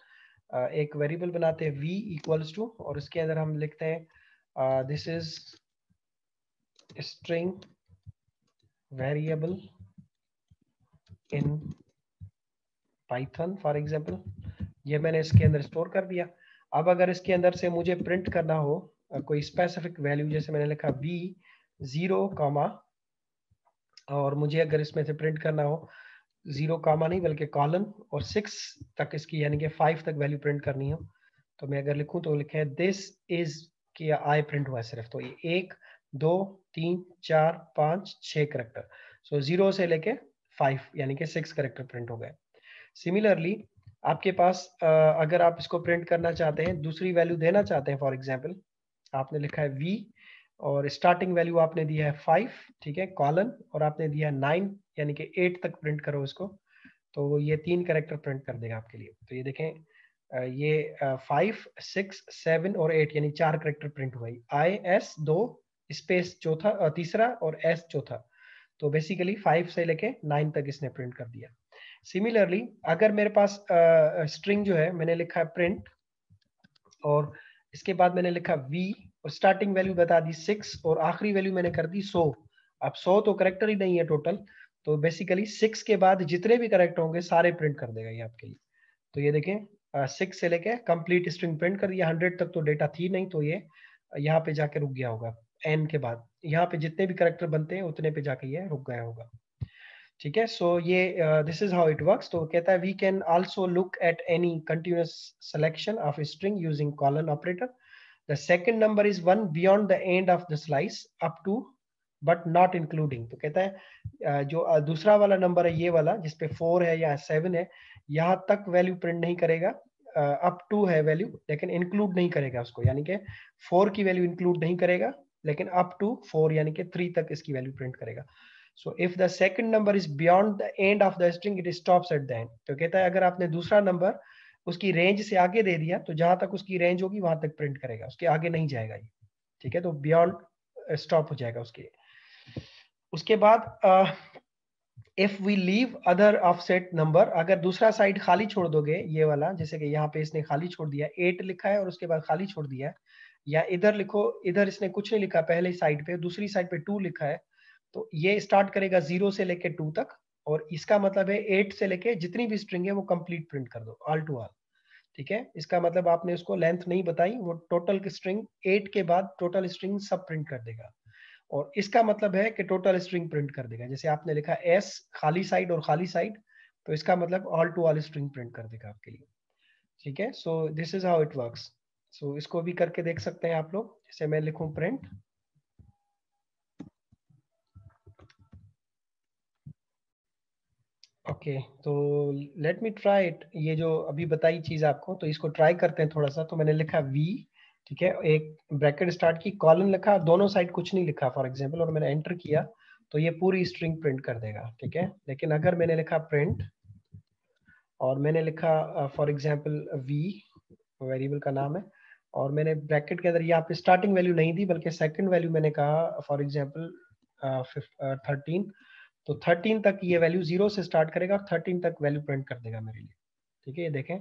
एक वेरिएबल बनाते हैं वी इक्वल्स टू और उसके अंदर हम लिखते हैं this is string variable in Python for example ये मैंने इसके अंदर स्टोर कर दिया अब अगर इसके अंदर से मुझे प्रिंट करना हो कोई स्पेसिफिक वैल्यू जैसे मैंने लिखा बी जीरो कामा और मुझे अगर इसमें से प्रिंट करना हो जीरो कामा नहीं बल्कि कॉलन और सिक्स तक इसकी यानी कि फाइव तक वैल्यू प्रिंट करनी हो तो मैं अगर लिखूं तो लिखे दिस इज किया आई प्रिंट हुआ सिर्फ तो ये एक दो तीन चार पाँच छः करेक्टर सो जीरो से लेके फाइव यानी कि सिक्स करेक्टर प्रिंट हो गए सिमिलरली आपके पास अगर आप इसको प्रिंट करना चाहते हैं दूसरी वैल्यू देना चाहते हैं फॉर एग्जाम्पल आपने लिखा है वी और स्टार्टिंग वैल्यू आपने दिया है फाइव ठीक है कॉलन और आपने दिया है नाइन यानी कि एट तक प्रिंट करो इसको तो ये तीन करेक्टर प्रिंट कर देगा आपके लिए तो ये देखें ये फाइव सिक्स सेवन और एट यानी चार करेक्टर प्रिंट हुआ आई एस दो स्पेस चौथा तीसरा और एस चौथा तो बेसिकली फाइव से लेके नाइन तक इसने प्रिंट कर दिया सिमिलरली अगर मेरे पास स्ट्रिंग uh, जो है मैंने लिखा है प्रिंट और इसके बाद मैंने लिखा वी और स्टार्टिंग वैल्यू बता दी सिक्स और आखिरी वैल्यू मैंने कर दी सो अब सो तो करेक्टर ही नहीं है टोटल तो बेसिकली सिक्स के बाद जितने भी करेक्ट होंगे सारे प्रिंट कर देगा ये आपके लिए तो ये देखें सिक्स से लेके कंप्लीट स्ट्रिंग प्रिंट कर दिया हंड्रेड तक तो डेटा थी नहीं तो ये यहाँ पे जाके रुक गया होगा एन के बाद यहाँ पे जितने भी करेक्टर बनते हैं उतने पे जाके ये रुक गया होगा ठीक है सो ये this is how it works तो कहता है we can also look at any continuous selection of string using colon operator the second number is one beyond the end of the slice up to but not including तो कहता है जो uh, दूसरा वाला number है ये वाला जिसपे फोर है या सेवन है यहाँ तक वैल्यू प्रिंट नहीं करेगा अप uh, टू है वैल्यू लेकिन इंक्लूड नहीं करेगा उसको यानी कि फोर की वैल्यू इंक्लूड नहीं करेगा लेकिन अप टू फोर यानी कि थ्री तक इसकी वैल्यू प्रिंट करेगा so if the second number is beyond the end of the string it stops at the end तो कहता है अगर आपने दूसरा नंबर उसकी रेंज से आगे दे दिया तो जहां तक उसकी रेंज होगी वहां तक प्रिंट करेगा उसके आगे नहीं जाएगा ये ठीक है तो बियॉन्ड स्टॉप uh, हो जाएगा उसके उसके बाद if we leave other offset number अगर दूसरा साइड खाली छोड़ दोगे ये वाला जैसे कि यहाँ पे इसने खाली छोड़ दिया एट लिखा है और उसके बाद खाली छोड़ दिया है या इधर लिखो इधर इसने कुछ नहीं लिखा पहले साइड पे दूसरी साइड पे टू लिखा है तो ये स्टार्ट करेगा जीरो से लेके टू तक और इसका मतलब है एट से लेके जितनी भी स्ट्रिंग है वो कंप्लीट प्रिंट कर दो ऑल टू ऑल ठीक है इसका मतलब आपने उसको लेंथ नहीं बताई वो टोटल स्ट्रिंग एट के बाद टोटल स्ट्रिंग सब प्रिंट कर देगा और इसका मतलब है कि टोटल स्ट्रिंग प्रिंट कर देगा जैसे आपने लिखा एस खाली साइड और खाली साइड तो इसका मतलब all to all string print कर देगा आपके लिए ठीक है so this is how it work so इसको भी करके देख सकते हैं आप लोग जैसे मैं लिखूं प्रिंट ओके तो लेट मी ट्राई इट ये जो अभी बताई चीज आपको तो इसको ट्राई करते हैं थोड़ा सा तो मैंने लिखा वी ठीक है एक ब्रैकेट स्टार्ट की कॉलन लिखा दोनों साइड कुछ नहीं लिखा फॉर एग्जाम्पल और मैंने एंटर किया तो ये पूरी स्ट्रिंग प्रिंट कर देगा ठीक है लेकिन अगर मैंने लिखा प्रिंट और मैंने लिखा फॉर एग्जाम्पल वी वेरिएबल का नाम है और मैंने ब्रैकेट के अंदर यहाँ आप स्टार्टिंग वैल्यू नहीं दी बल्कि सेकंड वैल्यू मैंने कहा फॉर एग्जाम्पल थर्टीन uh, तो थर्टीन तक ये वैल्यू जीरो से स्टार्ट करेगा और थर्टीन तक वैल्यू प्रिंट कर देगा मेरे लिए ठीक है ये देखें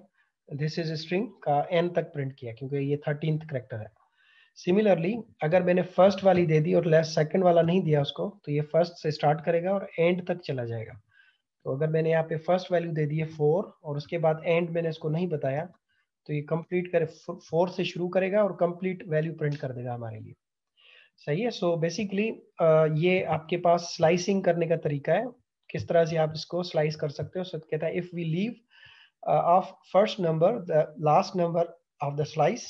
दिस इज स्ट्रिंग का एन तक प्रिंट किया क्योंकि ये थर्टीन करेक्टर है सिमिलरली अगर मैंने फर्स्ट वाली दे दी और लेस सेकेंड वाला नहीं दिया उसको तो ये फर्स्ट से स्टार्ट करेगा और एंड तक चला जाएगा तो अगर मैंने यहाँ पे फर्स्ट वैल्यू दे दी है फोर और उसके बाद एंड मैंने इसको नहीं बताया तो ये कंप्लीट करे फोर से शुरू करेगा और कंप्लीट वैल्यू प्रिंट कर देगा हमारे लिए सही है सो so बेसिकली uh, ये आपके पास स्लाइसिंग करने का तरीका है किस तरह से आप इसको स्लाइस कर सकते हो सो कहता है if we leave off first number the last number of the slice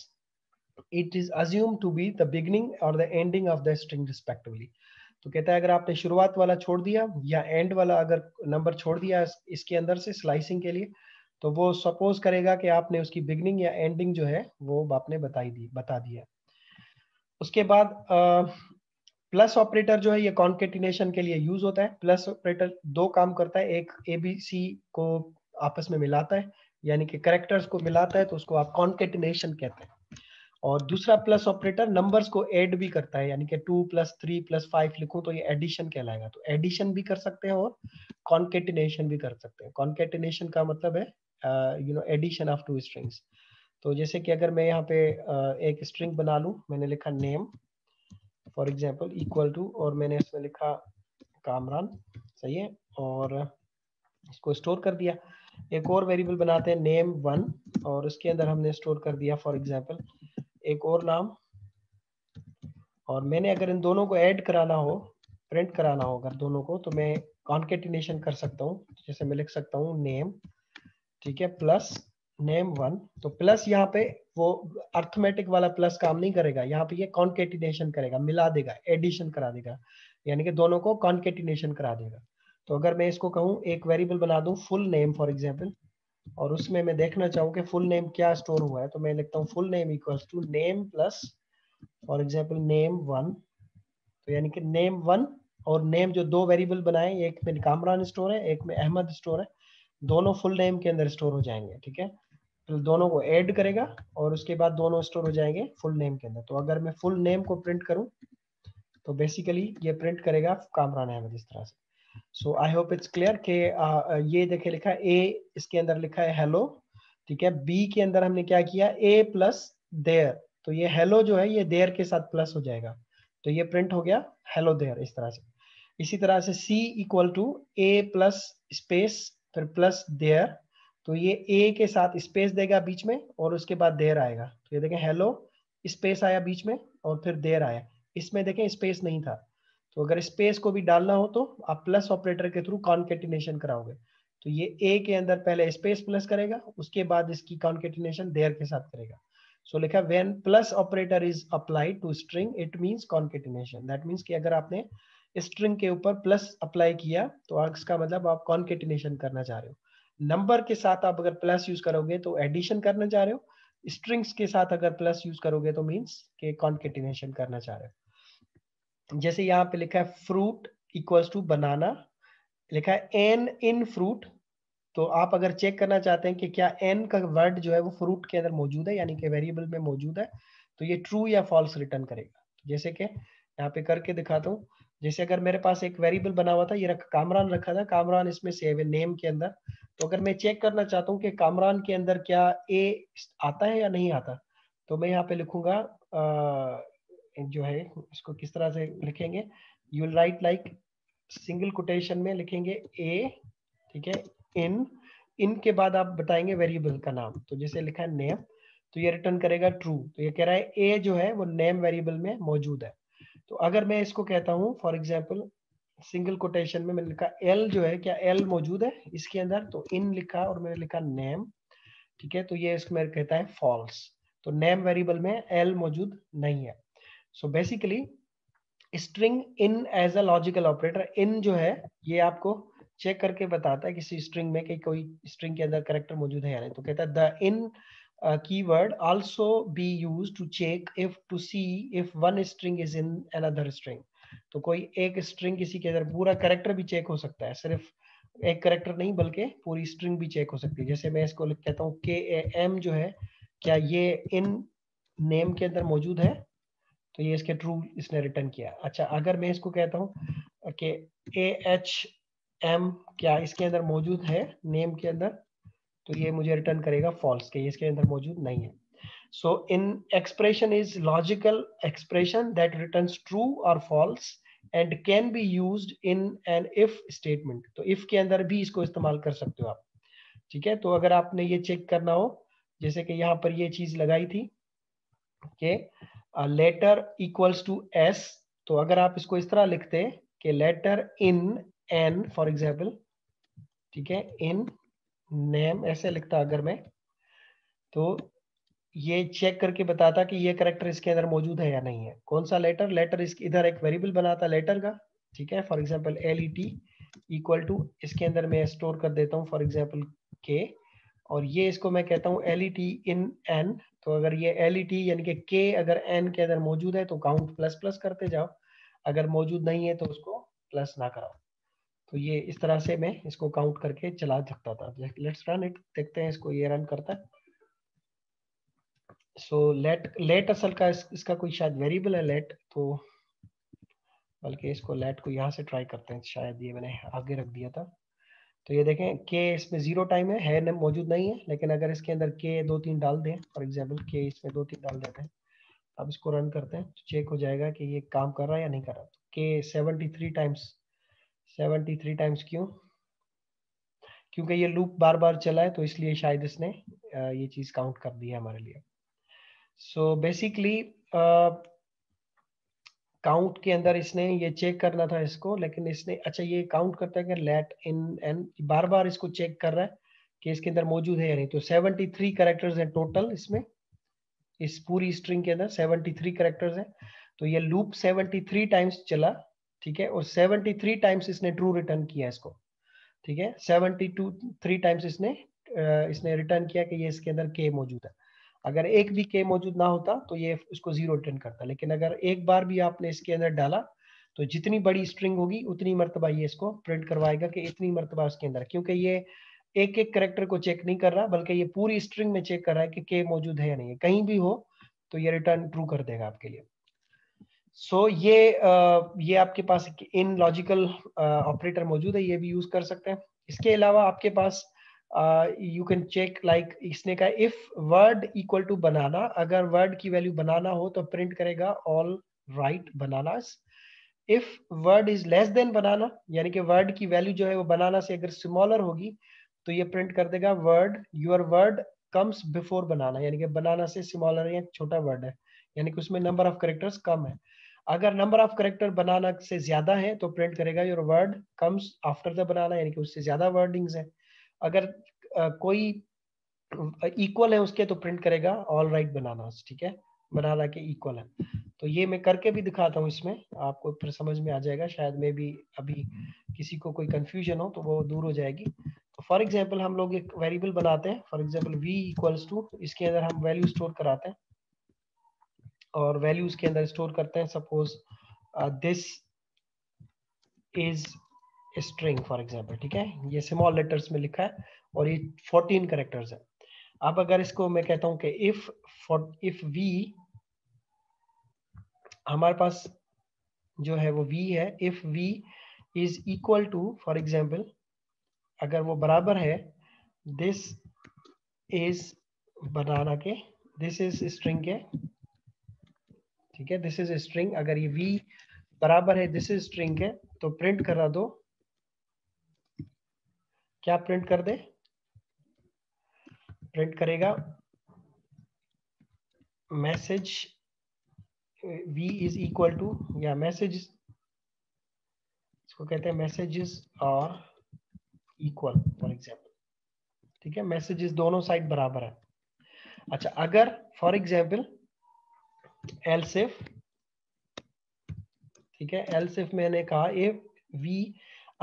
it is assume to be the beginning और the ending of the string respectively तो कहता है अगर आपने शुरुआत वाला छोड़ दिया या एंड वाला अगर नंबर छोड़ दिया इसके अंदर से स्लाइसिंग के लिए तो वो सपोज करेगा कि आपने उसकी बिगनिंग या एंडिंग जो है वो आपने बताई दी बता दिया उसके बाद प्लस ऑपरेटर जो है ये कॉन्केटिनेशन के लिए यूज होता है प्लस ऑपरेटर दो काम करता है एक ए बी सी को आपस में मिलाता है यानी कि करेक्टर्स को मिलाता है तो उसको आप कॉन्केटिनेशन कहते हैं और दूसरा प्लस ऑपरेटर नंबर्स को ऐड भी करता है यानी कि two plus three plus five लिखो तो ये एडिशन कहलाएगा तो एडिशन भी कर सकते हैं और कॉन्केटिनेशन भी कर सकते हैं कॉन्केटिनेशन का मतलब है you know addition of two strings तो जैसे कि अगर मैं यहाँ पे एक स्ट्रिंग बना लूँ मैंने लिखा name for example equal to और मैंने इसमें लिखा कामरान सही है और इसको स्टोर कर दिया एक और वेरिएबल बनाते हैं नेम वन और उसके अंदर हमने स्टोर कर दिया फॉर एग्जाम्पल एक और नाम और मैंने अगर इन दोनों को ऐड कराना हो प्रिंट कराना हो अगर दोनों को तो मैं कॉन्केटिनेशन कर सकता हूँ जैसे मैं लिख सकता हूँ नेम ठीक है प्लस नेम वन तो प्लस यहाँ पे वो अर्थमेटिक वाला प्लस काम नहीं करेगा यहाँ पे ये कॉन्केटिनेशन करेगा मिला देगा एडिशन करा देगा यानी कि दोनों को कॉन्केटिनेशन करा देगा तो अगर मैं इसको कहूँ एक वेरिएबल बना दू फुल नेम फॉर एग्जाम्पल और उसमें मैं देखना चाहूँ कि फुल नेम क्या स्टोर हुआ है तो मैं लिखता हूँ full name equals to name plus for example name one तो यानी कि नेम वन और नेम जो दो वेरिएबल बनाए एक में कामरान स्टोर है एक में अहमद स्टोर है दोनों फुल नेम के अंदर स्टोर हो जाएंगे ठीक है तो दोनों को ऐड करेगा और उसके बाद दोनों स्टोर हो जाएंगे फुल नेम के अंदर तो अगर मैं फुल नेम को प्रिंट करूं तो बेसिकली ये प्रिंट करेगा कामरान अहमद इस तरह से so I hope it's clear कि ये देखे लिखा ए इसके अंदर लिखा है हेलो ठीक है बी के अंदर हमने क्या किया ए प्लस देयर तो ये हेलो जो है ये देयर के साथ प्लस हो जाएगा तो ये प्रिंट हो गया हेलो देयर इस तरह से इसी तरह से C equal to A plus space फिर प्लस देयर तो ये ए के साथ स्पेस देगा बीच में और उसके बाद देर आएगा तो ये देखें हेलो स्पेस आया बीच में और फिर देर आया इसमें देखें स्पेस नहीं था तो अगर स्पेस को भी डालना हो तो आप प्लस ऑपरेटर के थ्रू कॉन्केटिनेशन कराओगे तो ये ए के अंदर पहले स्पेस प्लस करेगा उसके बाद इसकी कॉन्केटिनेशन देर के साथ करेगा सो so, लिखा when plus operator is applied to string it mean concatenation that means की अगर आपने स्ट्रिंग के ऊपर प्लस अप्लाई किया तो इसका मतलब आप कॉन्केटिनेशन करना चाह रहे हो नंबर के साथ आप अगर प्लस यूज करोगे तो एडिशन करना चाह रहे हो स्ट्रिंग्स के साथ अगर प्लस यूज करोगे तो मीन्स के कॉन्केटिनेशन करना चाह रहे हो जैसे यहाँ पे लिखा है फ्रूट इक्वल्स टू बनाना लिखा है एन इन फ्रूट तो आप अगर चेक करना चाहते हैं कि क्या एन का वर्ड जो है वो फ्रूट के अंदर मौजूद है यानी कि वेरिएबल में मौजूद है तो ये ट्रू या फॉल्स रिटर्न करेगा जैसे कि यहाँ पे करके दिखाता हूँ जैसे अगर मेरे पास एक वेरिएबल बना हुआ था ये रख, कामरान रखा था कामरान इसमें सेव है नेम के अंदर तो अगर मैं चेक करना चाहता हूँ कि कामरान के अंदर क्या ए आता है या नहीं आता तो मैं यहाँ पे लिखूंगा आ, जो है इसको किस तरह से लिखेंगे you write like single quotation में लिखेंगे ए ठीक है इन इन के बाद आप बताएंगे वेरिएबल का नाम तो जैसे लिखा है नेम तो ये रिटर्न करेगा ट्रू तो ये कह रहा है ए जो है वो नेम वेरिएबल में मौजूद है तो अगर मैं इसको कहता हूँ फॉर एग्जाम्पल सिंगल कोटेशन में मैंने लिखा एल जो है क्या एल मौजूद है इसके अंदर तो इन लिखा और मैंने लिखा नेम ठीक है तो ये इसमें कहता है फॉल्स तो नेम वेरिएबल में एल मौजूद नहीं है so basically string in as a logical operator in जो है ये आपको चेक करके बताता है किसी स्ट्रिंग में कि कोई स्ट्रिंग के अंदर करेक्टर मौजूद है या नहीं तो कहता है the in word also be use to check if to see if one string is in another string तो कोई एक स्ट्रिंग किसी के अंदर पूरा करेक्टर भी चेक हो सकता है सिर्फ एक करेक्टर नहीं बल्कि पूरी स्ट्रिंग भी चेक हो सकती है जैसे मैं इसको कहता हूँ के ए एम जो है क्या ये इन नेम के अंदर मौजूद है तो ये इसके ट्रू इसने रिटर्न किया अच्छा अगर मैं इसको कहता हूँ कि ए एच एम क्या इसके अंदर मौजूद है नेम के अंदर तो ये मुझे रिटर्न करेगा फॉल्स के इसके अंदर मौजूद नहीं है So in expression is logical expression that returns true or false and can be use in an if statement तो इफ के अंदर भी इसको इस्तेमाल कर सकते हो आप ठीक है तो अगर आपने ये चेक करना हो जैसे कि यहाँ पर ये चीज लगाई थी कि लेटर इक्वल्स टू एस तो अगर आप इसको इस तरह लिखते कि letter in N for example ठीक है इन नेम ऐसे लिखता अगर मैं तो ये चेक करके बताता कि ये करेक्टर इसके अंदर मौजूद है या नहीं है कौन सा लेटर लेटर इस इधर एक वेरिएबल बनाता लेटर का ठीक है for example L E T equal to इसके अंदर मैं स्टोर कर देता हूँ फॉर एग्जांपल के और ये इसको मैं कहता हूँ L E T in N तो अगर ये एल ई टी यानी कि के अगर एन के अंदर मौजूद है तो काउंट प्लस प्लस करते जाओ अगर मौजूद नहीं है तो उसको प्लस ना कराओ तो ये इस तरह से मैं इसको काउंट करके चला सकता था लेट्स रन इट देखते हैं इसको ये रन करता है सो लेट लेट असल का इस, इसका कोई शायद वेरिएबल है लेट तो बल्कि इसको लेट को यहाँ से ट्राई करते हैं शायद ये मैंने आगे रख दिया था तो ये देखें के इसमें जीरो टाइम है है मौजूद नहीं है लेकिन अगर इसके अंदर के दो तीन डाल दें फॉर एग्जाम्पल के इसमें दो तीन डाल देते हैं अब इसको रन करते हैं तो चेक हो जाएगा कि ये काम कर रहा है या नहीं कर रहा के seventy three times seventy three times क्यों क्योंकि ये लूप बार बार चला है तो इसलिए शायद इसने ये चीज़ काउंट कर दी है हमारे लिए सो बेसिकली काउंट के अंदर इसने ये चेक करना था इसको लेकिन इसने अच्छा ये काउंट करता है कि लेट इन एन बार बार इसको चेक कर रहा है कि इसके अंदर मौजूद है या नहीं तो 73 करेक्टर्स है टोटल इसमें इस पूरी स्ट्रिंग के अंदर 73 करेक्टर्स है तो ये लूप 73 टाइम्स चला ठीक है और 73 टाइम्स इसने ट्रू रिटर्न किया इसको ठीक है 72 थ्री टाइम्स इसने uh, इसने रिटर्न किया कि ये इसके अंदर के मौजूद है अगर एक भी के मौजूद ना होता तो ये इसको जीरो रिटर्न करता लेकिन अगर एक बार भी आपने इसके अंदर डाला तो जितनी बड़ी स्ट्रिंग होगी उतनी मरतबा ये इसको प्रिंट करवाएगा कि इतनी मरतबा उसके अंदर क्योंकि ये एक एक करेक्टर को चेक नहीं कर रहा बल्कि ये पूरी स्ट्रिंग में चेक कर रहा है कि के मौजूद है या नहीं कहीं भी हो तो ये रिटर्न ट्रू कर देगा आपके लिए सो so, ये ये आपके पास इन लॉजिकल ऑपरेटर मौजूद है ये भी यूज कर सकते हैं इसके अलावा आपके पास यू कैन चेक लाइक इसने कहा if word equal to banana अगर वर्ड की वैल्यू बनाना हो तो प्रिंट करेगा all right banana if word is less than banana यानी कि वर्ड की वैल्यू जो है वो बनाना से अगर स्मॉलर होगी तो ये प्रिंट कर देगा word your word comes before banana यानी कि बनाना से स्मॉलर या छोटा वर्ड है यानी कि उसमें नंबर ऑफ करेक्टर्स कम है अगर नंबर ऑफ करेक्टर बनाना से ज्यादा है तो प्रिंट करेगा your word comes after the banana यानी कि उससे ज्यादा वर्डिंग्स है अगर कोई इक्वल है उसके तो प्रिंट करेगा ऑल राइट बनाना ठीक है बनाना के इक्वल है तो ये मैं करके भी दिखाता हूँ इसमें आपको फिर समझ में आ जाएगा शायद में भी अभी किसी को कोई कंफ्यूजन हो तो वो दूर हो जाएगी तो फॉर एग्जाम्पल हम लोग एक वेरिएबल बनाते हैं for example V equals to इसके अंदर हम वैल्यू स्टोर कराते हैं और वैल्यूज के अंदर स्टोर करते हैं suppose this is string for example ठीक है ये स्मॉल लेटर्स में लिखा है और ये फोर्टीन करेक्टर्स है अब अगर इसको मैं कहता हूं कि इफ इफ वी हमारे पास जो है वो वी है if V is equal to for example अगर वो बराबर है दिस इज बनाना के दिस इज स्ट्रिंग के ठीक है दिस इज स्ट्रिंग अगर ये वी बराबर है दिस इज स्ट्रिंग के तो प्रिंट करा दो क्या प्रिंट कर दे प्रिंट करेगा message v is equal to या मैसेज इसको कहते हैं messages are equal for example ठीक है मैसेजेस दोनों साइड बराबर है अच्छा अगर फॉर एग्जाम्पल एल सिफ ठीक है एल सिफ मैंने कहा ए v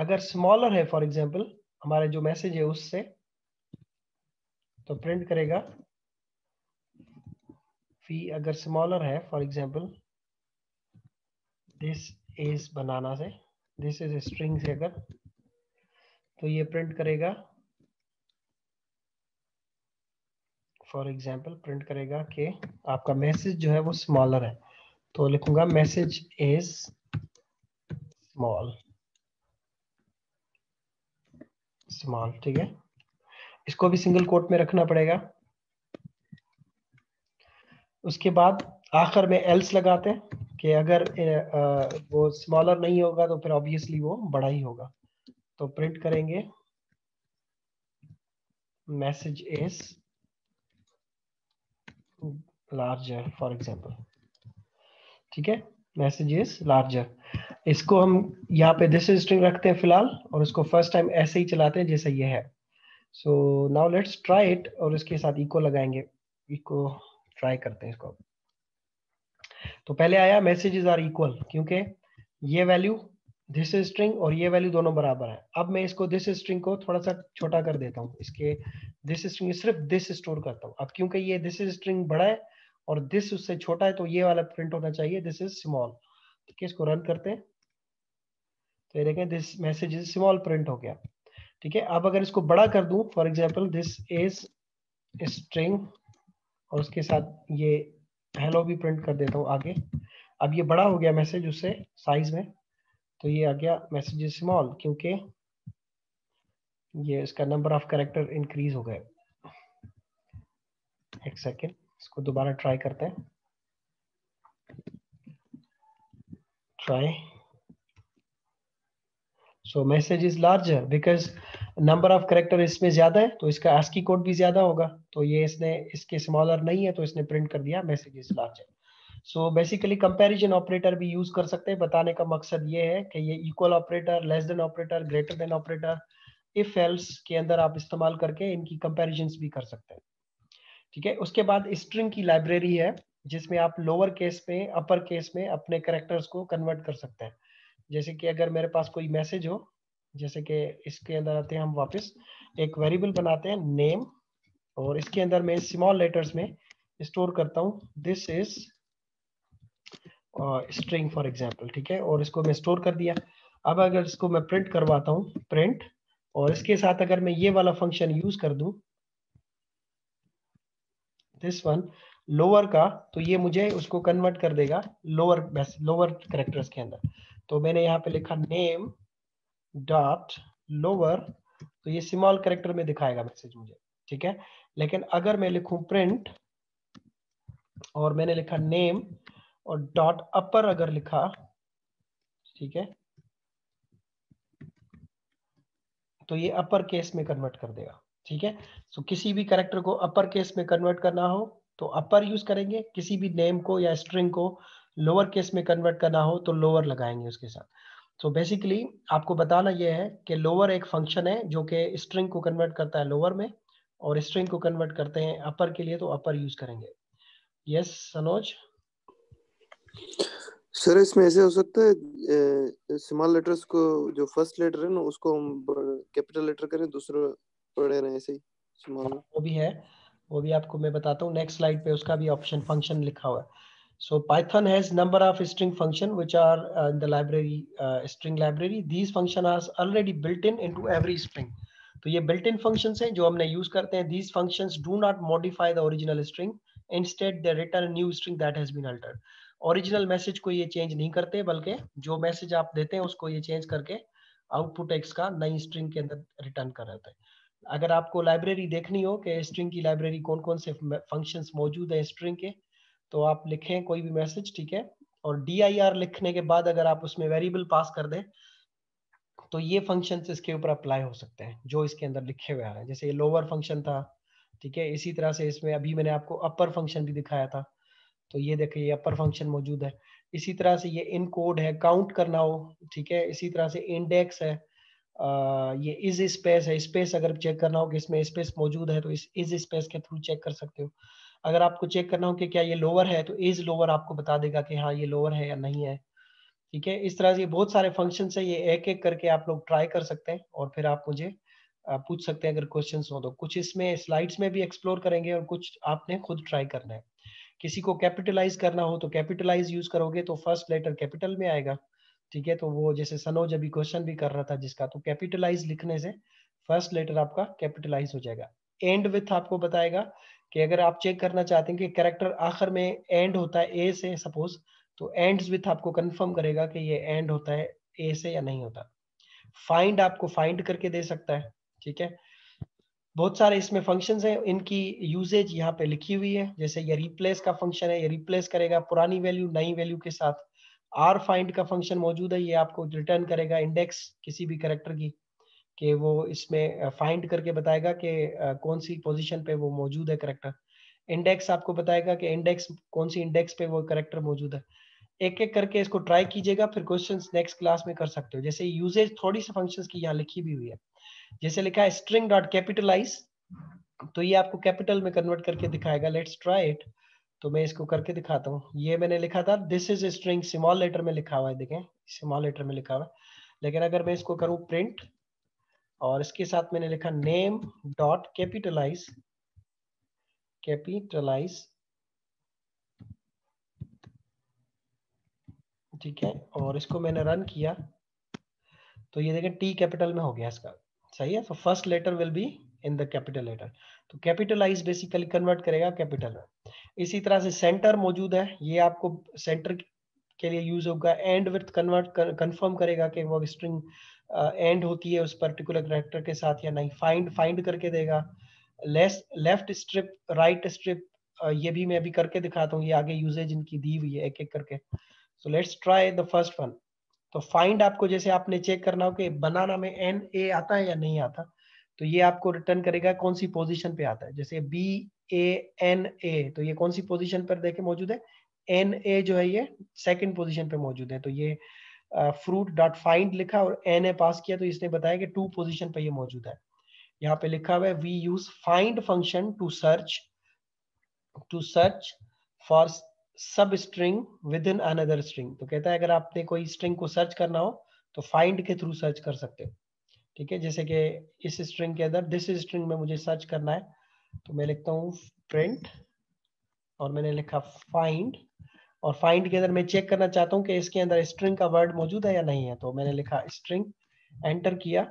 अगर स्मॉलर है फॉर एग्जाम्पल हमारे जो मैसेज है उससे तो प्रिंट करेगा फी अगर स्मॉलर है for example this is banana से दिस इज स्ट्रिंग से अगर तो ये प्रिंट करेगा फॉर एग्जाम्पल प्रिंट करेगा कि आपका मैसेज जो है वो स्मॉलर है तो लिखूंगा मैसेज इज स्मॉल स्मॉल ठीक है इसको भी सिंगल कोट में रखना पड़ेगा उसके बाद आखिर में एल्स लगाते हैं कि अगर वो स्मॉलर नहीं होगा तो फिर ऑब्वियसली वो बड़ा ही होगा तो प्रिंट करेंगे message is larger for example ठीक है मैसेज इज लार्जर इसको हम यहाँ पे दिस स्ट्रिंग रखते हैं फिलहाल और इसको फर्स्ट टाइम ऐसे ही चलाते हैं जैसे ये है so now let's try it और इसके साथ इको लगाएंगे इको ट्राई करते हैं इसको तो पहले आया मैसेजेस आर इक्वल क्योंकि ये वैल्यू दिस स्ट्रिंग और ये वैल्यू दोनों बराबर है अब मैं इसको दिस स्ट्रिंग को थोड़ा सा छोटा कर देता हूँ इसके दिस स्ट्रिंग सिर्फ दिस स्टोर करता हूँ अब क्योंकि ये दिस स्ट्रिंग बड़ा है और दिस उससे छोटा है तो ये वाला प्रिंट होना चाहिए दिस इज स्मॉल ठीक है इसको रन करते हैं तो ये देखें this message is small print हो गया ठीक है अब अगर इसको बड़ा कर दूं for example this is string और उसके साथ ये हेलो भी प्रिंट कर देता हूँ आगे अब ये बड़ा हो गया मैसेज उससे साइज में तो ये आ गया मैसेज इज स्मॉल क्योंकि ये इसका नंबर ऑफ करेक्टर इंक्रीज हो गए एक सेकेंड इसको दोबारा ट्राई करते हैं try so message is larger because number of character इसमें ज्यादा है तो इसका ASCII कोड भी ज्यादा होगा तो ये इसने इसके स्मॉलर नहीं है तो इसने प्रिंट कर दिया message is larger so basically comparison operator भी यूज कर सकते हैं बताने का मकसद ये है कि ये equal operator less than operator greater than operator if else के अंदर आप इस्तेमाल करके इनकी कंपेरिजन भी कर सकते हैं ठीक है उसके बाद स्ट्रिंग की लाइब्रेरी है जिसमें आप लोअर केस में अपर केस में अपने करेक्टर्स को कन्वर्ट कर सकते हैं जैसे कि अगर मेरे पास कोई मैसेज हो जैसे कि इसके अंदर आते हैं हम वापस एक वेरिएबल बनाते हैं नेम और इसके अंदर मैं स्मॉल लेटर्स में स्टोर करता हूँ this is string for example ठीक है और इसको मैं स्टोर कर दिया अब अगर इसको मैं प्रिंट करवाता हूँ प्रिंट और इसके साथ अगर मैं ये वाला फंक्शन यूज कर दूँ दिस वन लोअर का तो ये मुझे उसको कन्वर्ट कर देगा लोअर लोअर करेक्टर्स के अंदर तो मैंने यहाँ पे लिखा नेम डॉट लोअर तो ये स्मॉल करेक्टर में दिखाएगा मैसेज मुझे ठीक है लेकिन अगर मैं लिखूं प्रिंट और मैंने लिखा नेम और डॉट अपर अगर लिखा ठीक है तो ये अपर केस में कन्वर्ट कर देगा ठीक है सो so, किसी भी करेक्टर को अपर केस में कन्वर्ट करना हो तो अपर यूज करेंगे किसी भी नेम को या स्ट्रिंग को लोअर केस में कन्वर्ट करना हो तो लोअर लगाएंगे उसके साथ सो so बेसिकली आपको बताना यह है कि लोअर एक फंक्शन है जो कि स्ट्रिंग को कन्वर्ट करता है लोअर में और स्ट्रिंग को कन्वर्ट करते हैं अपर के लिए तो अपर यूज करेंगे यस yes, सनोज सर इसमें ऐसे हो सकता है स्मॉल लेटर्स को जो फर्स्ट लेटर है ना उसको हम कैपिटल लेटर करें दूसरा पड़े रहे ऐसे ही हाँ, वो भी है वो भी आपको मैं बताता हूँ नेक्स्ट स्लाइड पे उसका भी ऑप्शन फंक्शन लिखा हुआ है so Python has number of string function which are in the library string library these function are already built in into every string तो ये बिल्ट इन फंक्शंस हैं जो हमने यूज करते हैं these functions do not modify the original string instead they return new string that has been altered original message को ये change नहीं करते बल्कि जो मैसेज आप देते हैं उसको ये चेंज करके आउटपुट एक्स का नई स्ट्रिंग के अंदर रिटर्न कर रहे हैं अगर आपको लाइब्रेरी देखनी हो कि स्ट्रिंग की लाइब्रेरी कौन कौन से फंक्शंस मौजूद हैं स्ट्रिंग के तो आप लिखें कोई भी मैसेज ठीक है और डी लिखने के बाद अगर आप उसमें वेरिएबल पास कर दें तो ये फंक्शन इसके ऊपर अप्लाई हो सकते हैं जो इसके अंदर लिखे हुए हैं जैसे ये लोअर फंक्शन था ठीक है इसी तरह से इसमें अभी मैंने आपको अपर फंक्शन भी दिखाया था तो ये देखिए अपर फंक्शन मौजूद है इसी तरह से ये इन कोड है काउंट करना हो ठीक है इसी तरह से इंडेक्स है ये इज स्पेस है स्पेस अगर चेक करना हो कि इसमें स्पेस मौजूद है तो इस इज स्पेस के थ्रू चेक कर सकते हो अगर आपको चेक करना हो कि क्या ये लोअर है तो इज लोअर आपको बता देगा कि हाँ ये लोअर है या नहीं है ठीक है इस तरह से बहुत सारे फंक्शन है ये एक एक करके आप लोग ट्राई कर सकते हैं और फिर आप मुझे पूछ सकते हैं अगर क्वेश्चन हो तो कुछ इसमें स्लाइड्स में भी एक्सप्लोर करेंगे और कुछ आपने खुद ट्राई करना है किसी को कैपिटलाइज करना हो तो कैपिटलाइज यूज करोगे तो फर्स्ट लेटर कैपिटल में आएगा ठीक है तो वो जैसे सनोज अभी क्वेश्चन भी कर रहा था जिसका तो कैपिटलाइज लिखने से फर्स्ट लेटर आपका कैपिटलाइज हो जाएगा एंड विथ आपको बताएगा कि अगर आप चेक करना चाहते हैं कि कैरेक्टर आखिर में एंड होता है ए से सपोज तो एंड विथ आपको कंफर्म करेगा कि ये एंड होता है ए से या नहीं होता फाइंड आपको फाइंड करके दे सकता है ठीक है बहुत सारे इसमें फंक्शन हैं इनकी यूजेज यहाँ पे लिखी हुई है जैसे ये रिप्लेस का फंक्शन है ये रिप्लेस करेगा पुरानी वैल्यू नई वैल्यू के साथ आर फाइंड का फंक्शन मौजूद है ये आपको रिटर्न करेगा इंडेक्स किसी भी करेक्टर की कि वो इसमें फाइंड करके बताएगा कि कौन सी पोजीशन पे वो मौजूद है करेक्टर इंडेक्स आपको बताएगा कि इंडेक्स कौन सी इंडेक्स पे वो करेक्टर मौजूद है एक एक करके इसको ट्राई कीजिएगा फिर क्वेश्चन नेक्स्ट क्लास में कर सकते हो जैसे यूजेज थोड़ी सी फंक्शन की यहाँ लिखी भी हुई है जैसे लिखा है स्ट्रिंग डॉट कैपिटलाइज तो ये आपको कैपिटल में कन्वर्ट करके दिखाएगा लेट्स ट्राई इट तो मैं इसको करके दिखाता हूँ ये मैंने लिखा था this is string small letter में लिखा हुआ है देखें स्मॉल लेटर में लिखा हुआ है लेकिन अगर मैं इसको करूँ प्रिंट और इसके साथ मैंने लिखा नेम डॉट कैपिटलाइज कैपिटलाइज ठीक है और इसको मैंने रन किया तो ये देखें टी कैपिटल में हो गया इसका सही है तो first letter will be in the capital letter तो कैपिटलाइज बेसिकली कन्वर्ट करेगा कैपिटल में इसी तरह से सेंटर मौजूद है ये आपको सेंटर के लिए यूज होगा एंड विथ कन्वर्ट कंफर्म करेगा कि वो स्ट्रिंग एंड uh, होती है उस पर्टिकुलर करेक्टर के साथ या नहीं फाइंड फाइंड करके देगा less left strip right strip ये भी मैं अभी करके दिखाता हूँ ये आगे यूजेज इनकी दी हुई है एक एक करके so let's try the first one तो फाइंड आपको जैसे आपने चेक करना हो कि बनाना में एन ए आता है या नहीं आता तो ये आपको रिटर्न करेगा कौन सी पोजीशन पे आता है जैसे बी ए एन ए तो ये कौन सी पोजीशन पर देखे मौजूद है एन ए जो है ये सेकंड पोजीशन पे मौजूद है तो ये फ्रूट डॉट फाइंड लिखा और एन ए पास किया तो इसने बताया कि टू पोजिशन पे ये मौजूद है यहाँ पे लिखा हुआ है we use find function to search to search for substring within another string तो कहता है अगर आपने कोई स्ट्रिंग को सर्च करना हो तो फाइंड के थ्रू सर्च कर सकते हो ठीक है जैसे कि इस स्ट्रिंग के अंदर दिस स्ट्रिंग में मुझे सर्च करना है तो मैं लिखता हूँ प्रिंट और मैंने लिखा फाइंड और फाइंड के अंदर मैं चेक करना चाहता हूँ कि इसके अंदर स्ट्रिंग का वर्ड मौजूद है या नहीं है तो मैंने लिखा स्ट्रिंग एंटर किया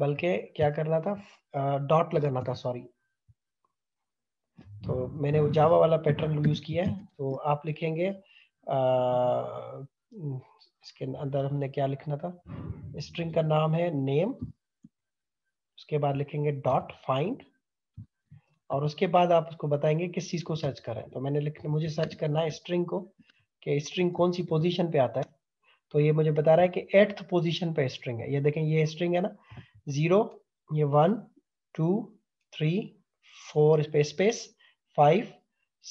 बल्कि क्या करना था डॉट लगाना था सॉरी तो मैंने वो जावा वाला पैटर्न यूज किया है तो आप लिखेंगे आ, इसके अंदर हमने क्या लिखना था स्ट्रिंग का नाम है नेम उसके बाद लिखेंगे डॉट फाइंड और उसके बाद आप उसको बताएंगे किस चीज को सर्च करें तो मैंने लिखना मुझे सर्च करना है स्ट्रिंग को कि स्ट्रिंग कौन सी पोजीशन पे आता है तो ये मुझे बता रहा है कि एट्थ पोजीशन पे स्ट्रिंग है ये देखें ये स्ट्रिंग है ना जीरो ये one two three four space space five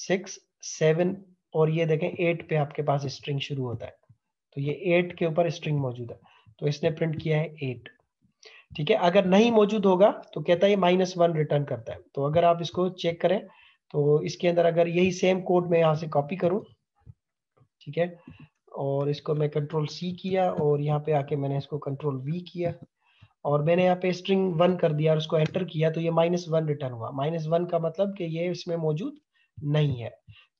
six seven और ये देखें एट पे आपके पास स्ट्रिंग शुरू होता है तो ये एट के ऊपर स्ट्रिंग मौजूद है तो इसने प्रिंट किया है एट ठीक है अगर नहीं मौजूद होगा तो कहता है माइनस वन रिटर्न करता है तो अगर आप इसको चेक करें तो इसके अंदर अगर यही सेम कोड में यहां से कॉपी करूं ठीक है और इसको मैं कंट्रोल सी किया और यहाँ पे आके मैंने इसको कंट्रोल वी किया और मैंने यहाँ पे स्ट्रिंग वन कर दिया और उसको एंटर किया तो ये माइनस वन रिटर्न हुआ माइनस वन का मतलब कि ये इसमें मौजूद नहीं है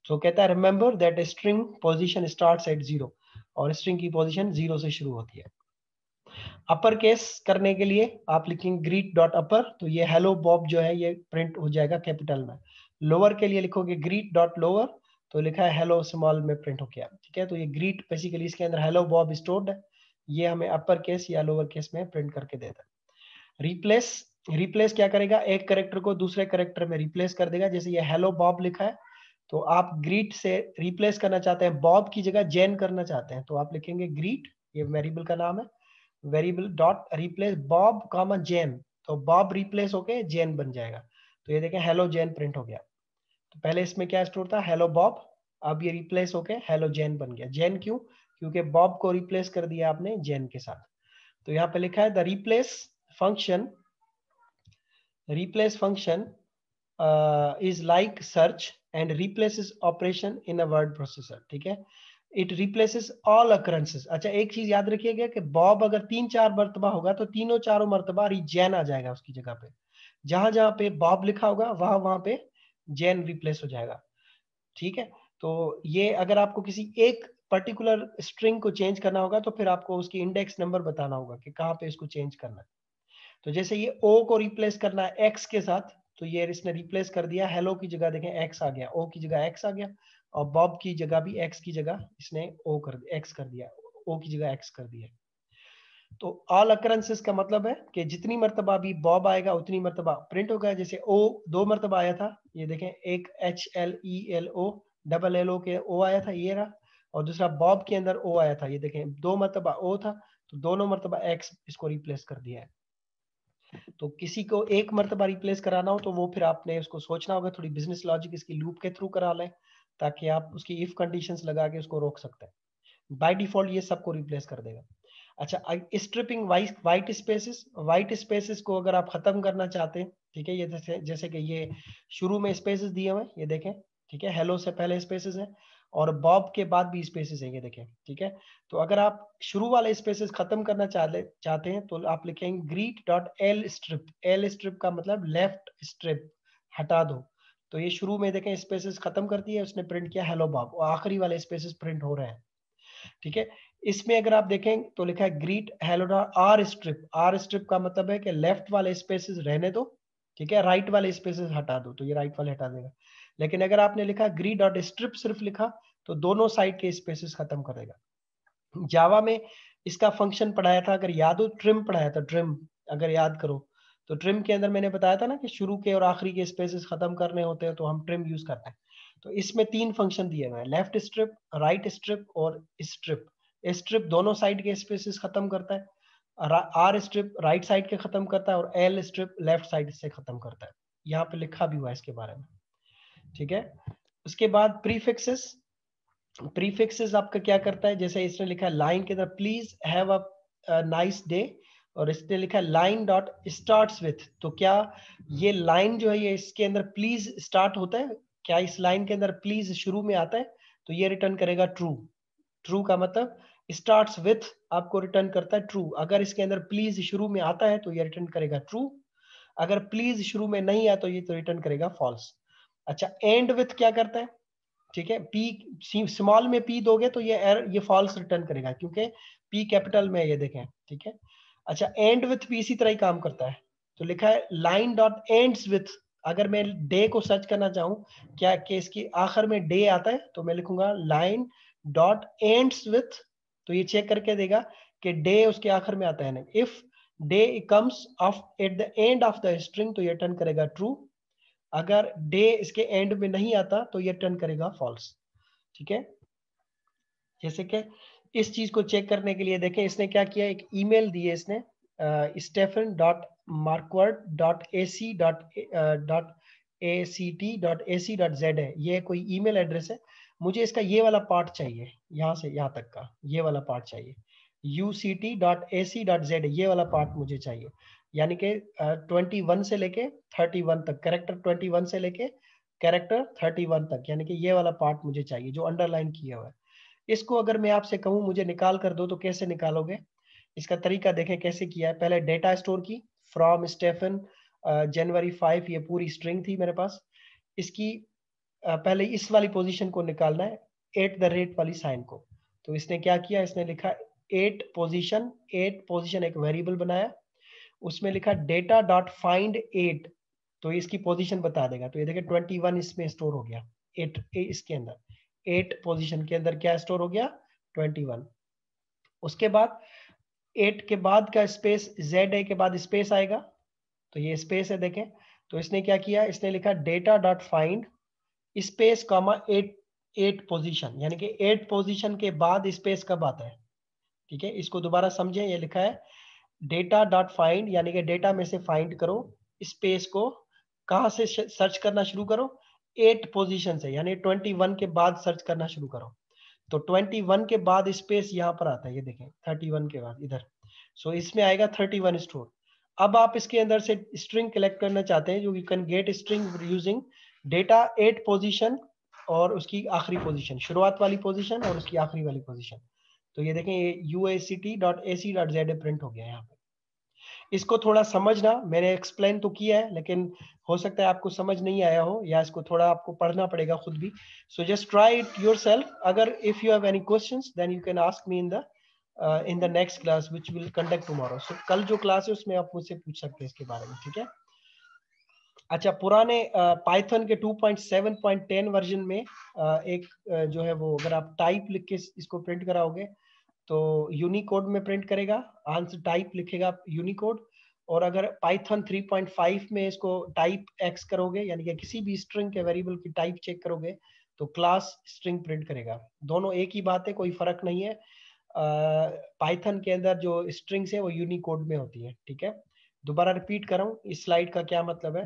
तो कहता है remember that string position start at zero और स्ट्रिंग की पोजीशन जीरो से शुरू होती है अपर केस करने के लिए आप लिखेंगे ग्रीट डॉट अपर तो ये हेलो बॉब जो है ये प्रिंट हो जाएगा कैपिटल में लोअर के लिए लिखोगे ग्रीट डॉट लोअर तो लिखा है हेलो स्मॉल में प्रिंट हो गया ठीक है तो ये ग्रीट बेसिकली इसके अंदर हेलो बॉब स्टोर्ड है ये हमें अपर केस या लोअर केस में प्रिंट करके देता है रिप्लेस रिप्लेस क्या करेगा एक करेक्टर को दूसरे करेक्टर में रिप्लेस कर देगा जैसे ये हेलो बॉब लिखा है तो आप ग्रीट से रिप्लेस करना चाहते हैं बॉब की जगह जेन करना चाहते हैं तो आप लिखेंगे ग्रीट ये वेरिएबल का नाम है variable dot replace Bob comma Jane तो बॉब रिप्लेस होके जेन बन जाएगा तो ये देखें हेलो जेन प्रिंट हो गया तो पहले इसमें क्या स्टोर था हेलो बॉब अब ये रिप्लेस होके हेलो जेन बन गया जेन क्यों क्योंकि बॉब को रिप्लेस कर दिया आपने जेन के साथ तो यहाँ पे लिखा है the replace function replace function is like search and replaces operation in a word processor ठीक है इट रिप्लेसेस ऑल अकरेंसेस अच्छा एक चीज याद रखिएगा कि बॉब अगर तीन चार मरतबा होगा तो तीनों चारों मरतबा रिजैन आ जाएगा उसकी जगह पे जहां जहां पे बॉब लिखा होगा वहां वहां पे जैन रिप्लेस हो जाएगा ठीक है तो ये अगर आपको किसी एक पर्टिकुलर स्ट्रिंग को चेंज करना होगा तो फिर आपको उसकी इंडेक्स नंबर बताना होगा कि कहां पे इसको चेंज करना है तो जैसे ये ओ को रिप्लेस करना है एक्स के साथ तो ये इसने रिप्लेस कर दिया हेलो की जगह देखें एक्स आ गया ओ की जगह एक्स आ गया और बॉब की जगह भी एक्स की जगह इसने ओ कर एक्स कर दिया ओ की जगह एक्स कर दिया तो ऑल अकरेंसेस का मतलब है कि जितनी मरतबा भी बॉब आएगा उतनी मरतबा प्रिंट होगा जैसे ओ दो मरतबा आया था ये देखें एक H L E L O double L O के ओ आया था ये रहा और दूसरा बॉब के अंदर ओ आया था ये देखें दो मरतबा ओ था तो दोनों मरतबा एक्स इसको रिप्लेस कर दिया है तो किसी को एक मरतबा रिप्लेस कराना हो तो वो फिर आपने उसको सोचना होगा थोड़ी बिजनेस लॉजिक इसकी लूप के थ्रू करा लें ताकि आप उसकी इफ कंडीशंस लगा के उसको रोक सकते हैं बाय डिफॉल्ट ये सबको रिप्लेस कर देगा अच्छा stripping white spaces white spaces को अगर आप खत्म करना चाहते हैं ठीक है ये जैसे जैसे कि ये शुरू में स्पेसिस दिए हुए ये देखें ठीक है हेलो से पहले स्पेसिस है और बॉब के बाद भी स्पेसेस हैं ये देखें ठीक है तो अगर आप शुरू वाले स्पेसेस खत्म करना चाहते चाहते हैं तो आप लिखेंगे greet dot L strip L strip का मतलब लेफ्ट स्ट्रिप हटा दो तो ये शुरू में देखें स्पेसेस खत्म करती है उसने प्रिंट किया हेलो बॉब और आखिरी वाले स्पेसेस प्रिंट हो रहे हैं ठीक है इसमें अगर आप देखें तो लिखा है greet hello dot R strip R strip का मतलब है कि लेफ्ट वाले स्पेसिस रहने दो ठीक है राइट वाले स्पेसिस हटा दो तो ये राइट वाले हटा देगा लेकिन अगर आपने लिखा ग्री डॉट स्ट्रिप सिर्फ लिखा तो दोनों साइड के स्पेसेस खत्म करेगा जावा में इसका फंक्शन पढ़ाया था अगर याद हो ट्रिम पढ़ाया था ट्रिम अगर याद करो तो ट्रिम के अंदर मैंने बताया था ना कि शुरू के और आखिरी के स्पेसेस खत्म करने होते हैं तो हम ट्रिम यूज करते हैं तो इसमें तीन फंक्शन दिए हुए हैं लेफ्ट स्ट्रिप राइट स्ट्रिप और स्ट्रिप स्ट्रिप दोनों साइड के स्पेसेस खत्म करता है आर स्ट्रिप राइट साइड के खत्म करता है और एल स्ट्रिप लेफ्ट साइड से खत्म करता है यहाँ पे लिखा भी हुआ है इसके बारे में ठीक है उसके बाद प्रीफिक्सेस प्रीफिक्सेस आपका क्या करता है जैसे इसने लिखा है लाइन के अंदर please have a nice day और इसने लिखा है लाइन डॉट स्टार्ट विथ तो क्या ये लाइन जो है ये इसके अंदर प्लीज स्टार्ट होता है क्या इस लाइन के अंदर प्लीज शुरू में आता है तो ये रिटर्न करेगा ट्रू ट्रू का मतलब स्टार्ट विथ आपको रिटर्न करता है ट्रू अगर इसके अंदर प्लीज शुरू में आता है तो ये रिटर्न करेगा ट्रू अगर प्लीज शुरू में नहीं आया तो ये तो रिटर्न करेगा फॉल्स अच्छा एंड विथ क्या करता है ठीक है पी स्मॉल में पी दोगे तो ये एर ये फॉल्स रिटर्न करेगा क्योंकि पी कैपिटल में ये देखें ठीक है अच्छा एंड विथ पी इसी तरह ही काम करता है तो लिखा है लाइन डॉट एंड विथ अगर मैं डे को सर्च करना चाहूँ क्या कि इसकी आखिर में डे आता है तो मैं लिखूंगा लाइन डॉट एंड विथ तो ये चेक करके देगा कि डे उसके आखिर में आता है ना if day comes off at the end of the string तो ये रिटर्न करेगा ट्रू अगर डे इसके एंड में नहीं आता तो ये टर्न करेगा फॉल्स ठीक है जैसे कि इस चीज को चेक करने के लिए देखें इसने क्या किया एक ईमेल दी है इसने Stefan dot Marquardt dot A C dot dot A C T dot A C dot Z है ये कोई ईमेल एड्रेस है मुझे इसका ये वाला पार्ट चाहिए यहाँ से यहाँ तक का ये वाला पार्ट चाहिए U C T dot A C dot Z ये वाला पार्ट मुझे चाहिए यानी कि ट्वेंटी वन से लेके थर्टी वन तक कैरेक्टर ट्वेंटी वन से लेके कैरेक्टर थर्टी वन तक यानी कि ये वाला पार्ट मुझे चाहिए जो अंडरलाइन किया हुआ है इसको अगर मैं आपसे कहूँ मुझे निकाल कर दो तो कैसे निकालोगे इसका तरीका देखें कैसे किया है पहले डेटा स्टोर की फ्रॉम स्टेफन जनवरी फाइव ये पूरी स्ट्रिंग थी मेरे पास इसकी uh, पहले इस वाली पोजिशन को निकालना है एट द रेट वाली साइन को तो इसने क्या किया इसने लिखा एट पोजिशन एट पोजिशन एक वेरिएबल बनाया उसमें लिखा डेटा डॉट फाइंड एट तो इसकी पोजीशन बता देगा तो ये देखिए ट्वेंटी वन इसमें स्टोर हो गया एट इसके अंदर एट पोजीशन के अंदर क्या स्टोर हो गया ट्वेंटी वन उसके बाद एट के बाद का स्पेस जेड के बाद स्पेस आएगा तो ये स्पेस है देखें तो इसने क्या किया इसने लिखा data dot find space comma at at position यानी कि एट पोजिशन के बाद स्पेस कब आता है ठीक है इसको दोबारा समझें ये लिखा है डेटा डॉट फाइंड यानी कि डेटा में से फाइंड करो स्पेस को कहा से सर्च करना शुरू करो एट पोजीशन से यानी ट्वेंटी वन के बाद सर्च करना शुरू करो तो ट्वेंटी वन के बाद स्पेस यहाँ पर आता है ये देखें थर्टी वन के बाद इधर सो so, इसमें आएगा थर्टी वन स्टोर अब आप इसके अंदर से स्ट्रिंग कलेक्ट करना चाहते हैं जो you can get string using data at position और उसकी आखिरी पोजिशन शुरुआत वाली पोजिशन और उसकी आखिरी वाली पोजिशन तो ये देखें U A C T dot A C dot Z print हो गया यहाँ पे इसको थोड़ा समझना मैंने एक्सप्लेन तो किया है लेकिन हो सकता है आपको समझ नहीं आया हो या इसको थोड़ा आपको पढ़ना पड़ेगा खुद भी so just try it yourself अगर if you have any question then you can ask me in the in the next class which will conduct tomorrow so कल जो क्लास है उसमें आप मुझसे पूछ सकते हैं इसके बारे में ठीक है अच्छा पुराने पाइथन uh, के 2.7.10 वर्जन में uh, एक uh, जो है वो अगर आप टाइप लिख के इसको प्रिंट कराओगे तो यूनिकोड में प्रिंट करेगा आंसर टाइप लिखेगा यूनिकोड और अगर पाइथन 3.5 में इसको टाइप एक्स करोगे यानी कि किसी भी स्ट्रिंग के वेरिएबल की टाइप चेक करोगे तो क्लास स्ट्रिंग प्रिंट करेगा दोनों एक ही बात है कोई फर्क नहीं है पाइथन के अंदर जो स्ट्रिंग्स है वो यूनिकोड में होती है ठीक है दोबारा रिपीट कर रहा हूँ इस स्लाइड का क्या मतलब है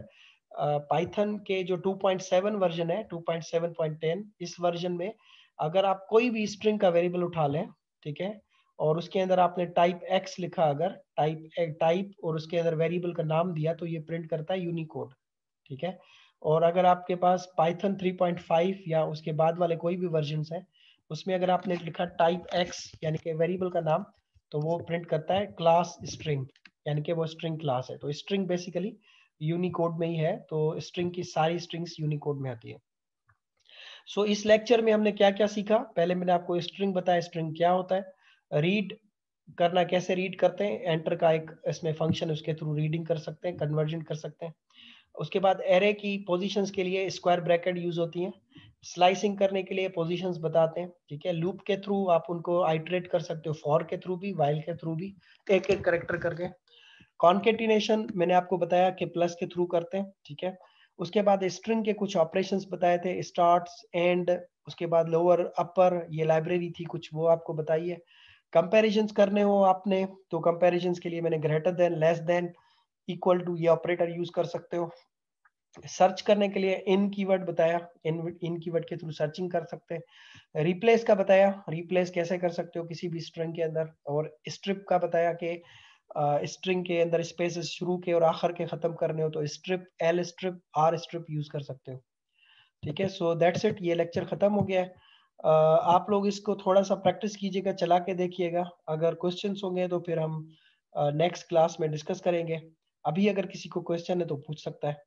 पाइथन के जो 2.7 वर्जन है 2.7.10 इस वर्जन में अगर आप कोई भी स्ट्रिंग का वेरिएबल उठा लें ठीक है और उसके अंदर आपने टाइप एक्स लिखा अगर टाइप टाइप और उसके अंदर वेरिएबल का नाम दिया तो ये प्रिंट करता है यूनिकोड ठीक है और अगर आपके पास पाइथन 3.5 या उसके बाद वाले कोई भी वर्जन है उसमें अगर आपने लिखा टाइप एक्स यानी कि वेरिएबल का नाम तो वो प्रिंट करता है क्लास स्ट्रिंग यानी कि वो स्ट्रिंग क्लास है तो स्ट्रिंग बेसिकली यूनिकोड में ही है तो स्ट्रिंग की सारी स्ट्रिंग्स यूनिकोड में आती है सो so, इस लेक्चर में हमने क्या क्या सीखा पहले मैंने आपको स्ट्रिंग बताया स्ट्रिंग क्या होता है रीड करना कैसे रीड करते हैं एंटर का एक इसमें फंक्शन उसके थ्रू रीडिंग कर सकते हैं कन्वर्जन कर सकते हैं उसके बाद एरे की पोजीशंस के लिए स्क्वायर ब्रैकेट यूज होती हैं स्लाइसिंग करने के लिए पोजीशंस बताते हैं ठीक है लूप के थ्रू आप उनको आइट्रेट कर सकते हो फॉर के थ्रू भी वाइल के थ्रू भी एक एक करेक्टर करके कॉन्केटिनेशन मैंने आपको बताया कि प्लस के थ्रू करते हैं ठीक है उसके बाद स्ट्रिंग के कुछ ऑपरेशंस बताए थे स्टार्ट्स एंड उसके बाद लोअर अपर ये लाइब्रेरी थी कुछ वो आपको बताइए कंपैरिजंस करने हो आपने तो कंपैरिजंस के लिए मैंने greater than less than equal to ये ऑपरेटर यूज कर सकते हो सर्च करने के लिए इन कीवर्ड बताया इन इन कीवर्ड के थ्रू सर्चिंग कर सकते हैं रिप्लेस का बताया रिप्लेस कैसे कर सकते हो किसी भी स्ट्रिंग के अंदर और स्ट्रिप का बताया कि स्ट्रिंग के अंदर स्पेसेस शुरू के और आखिर के खत्म करने हो तो strip L strip R strip use कर सकते हो ठीक है सो दैट्स इट ये लेक्चर खत्म हो गया है uh, आप लोग इसको थोड़ा सा प्रैक्टिस कीजिएगा चला के देखिएगा अगर क्वेश्चन होंगे तो फिर हम नेक्स्ट uh, क्लास में डिस्कस करेंगे अभी अगर किसी को क्वेश्चन है तो पूछ सकता है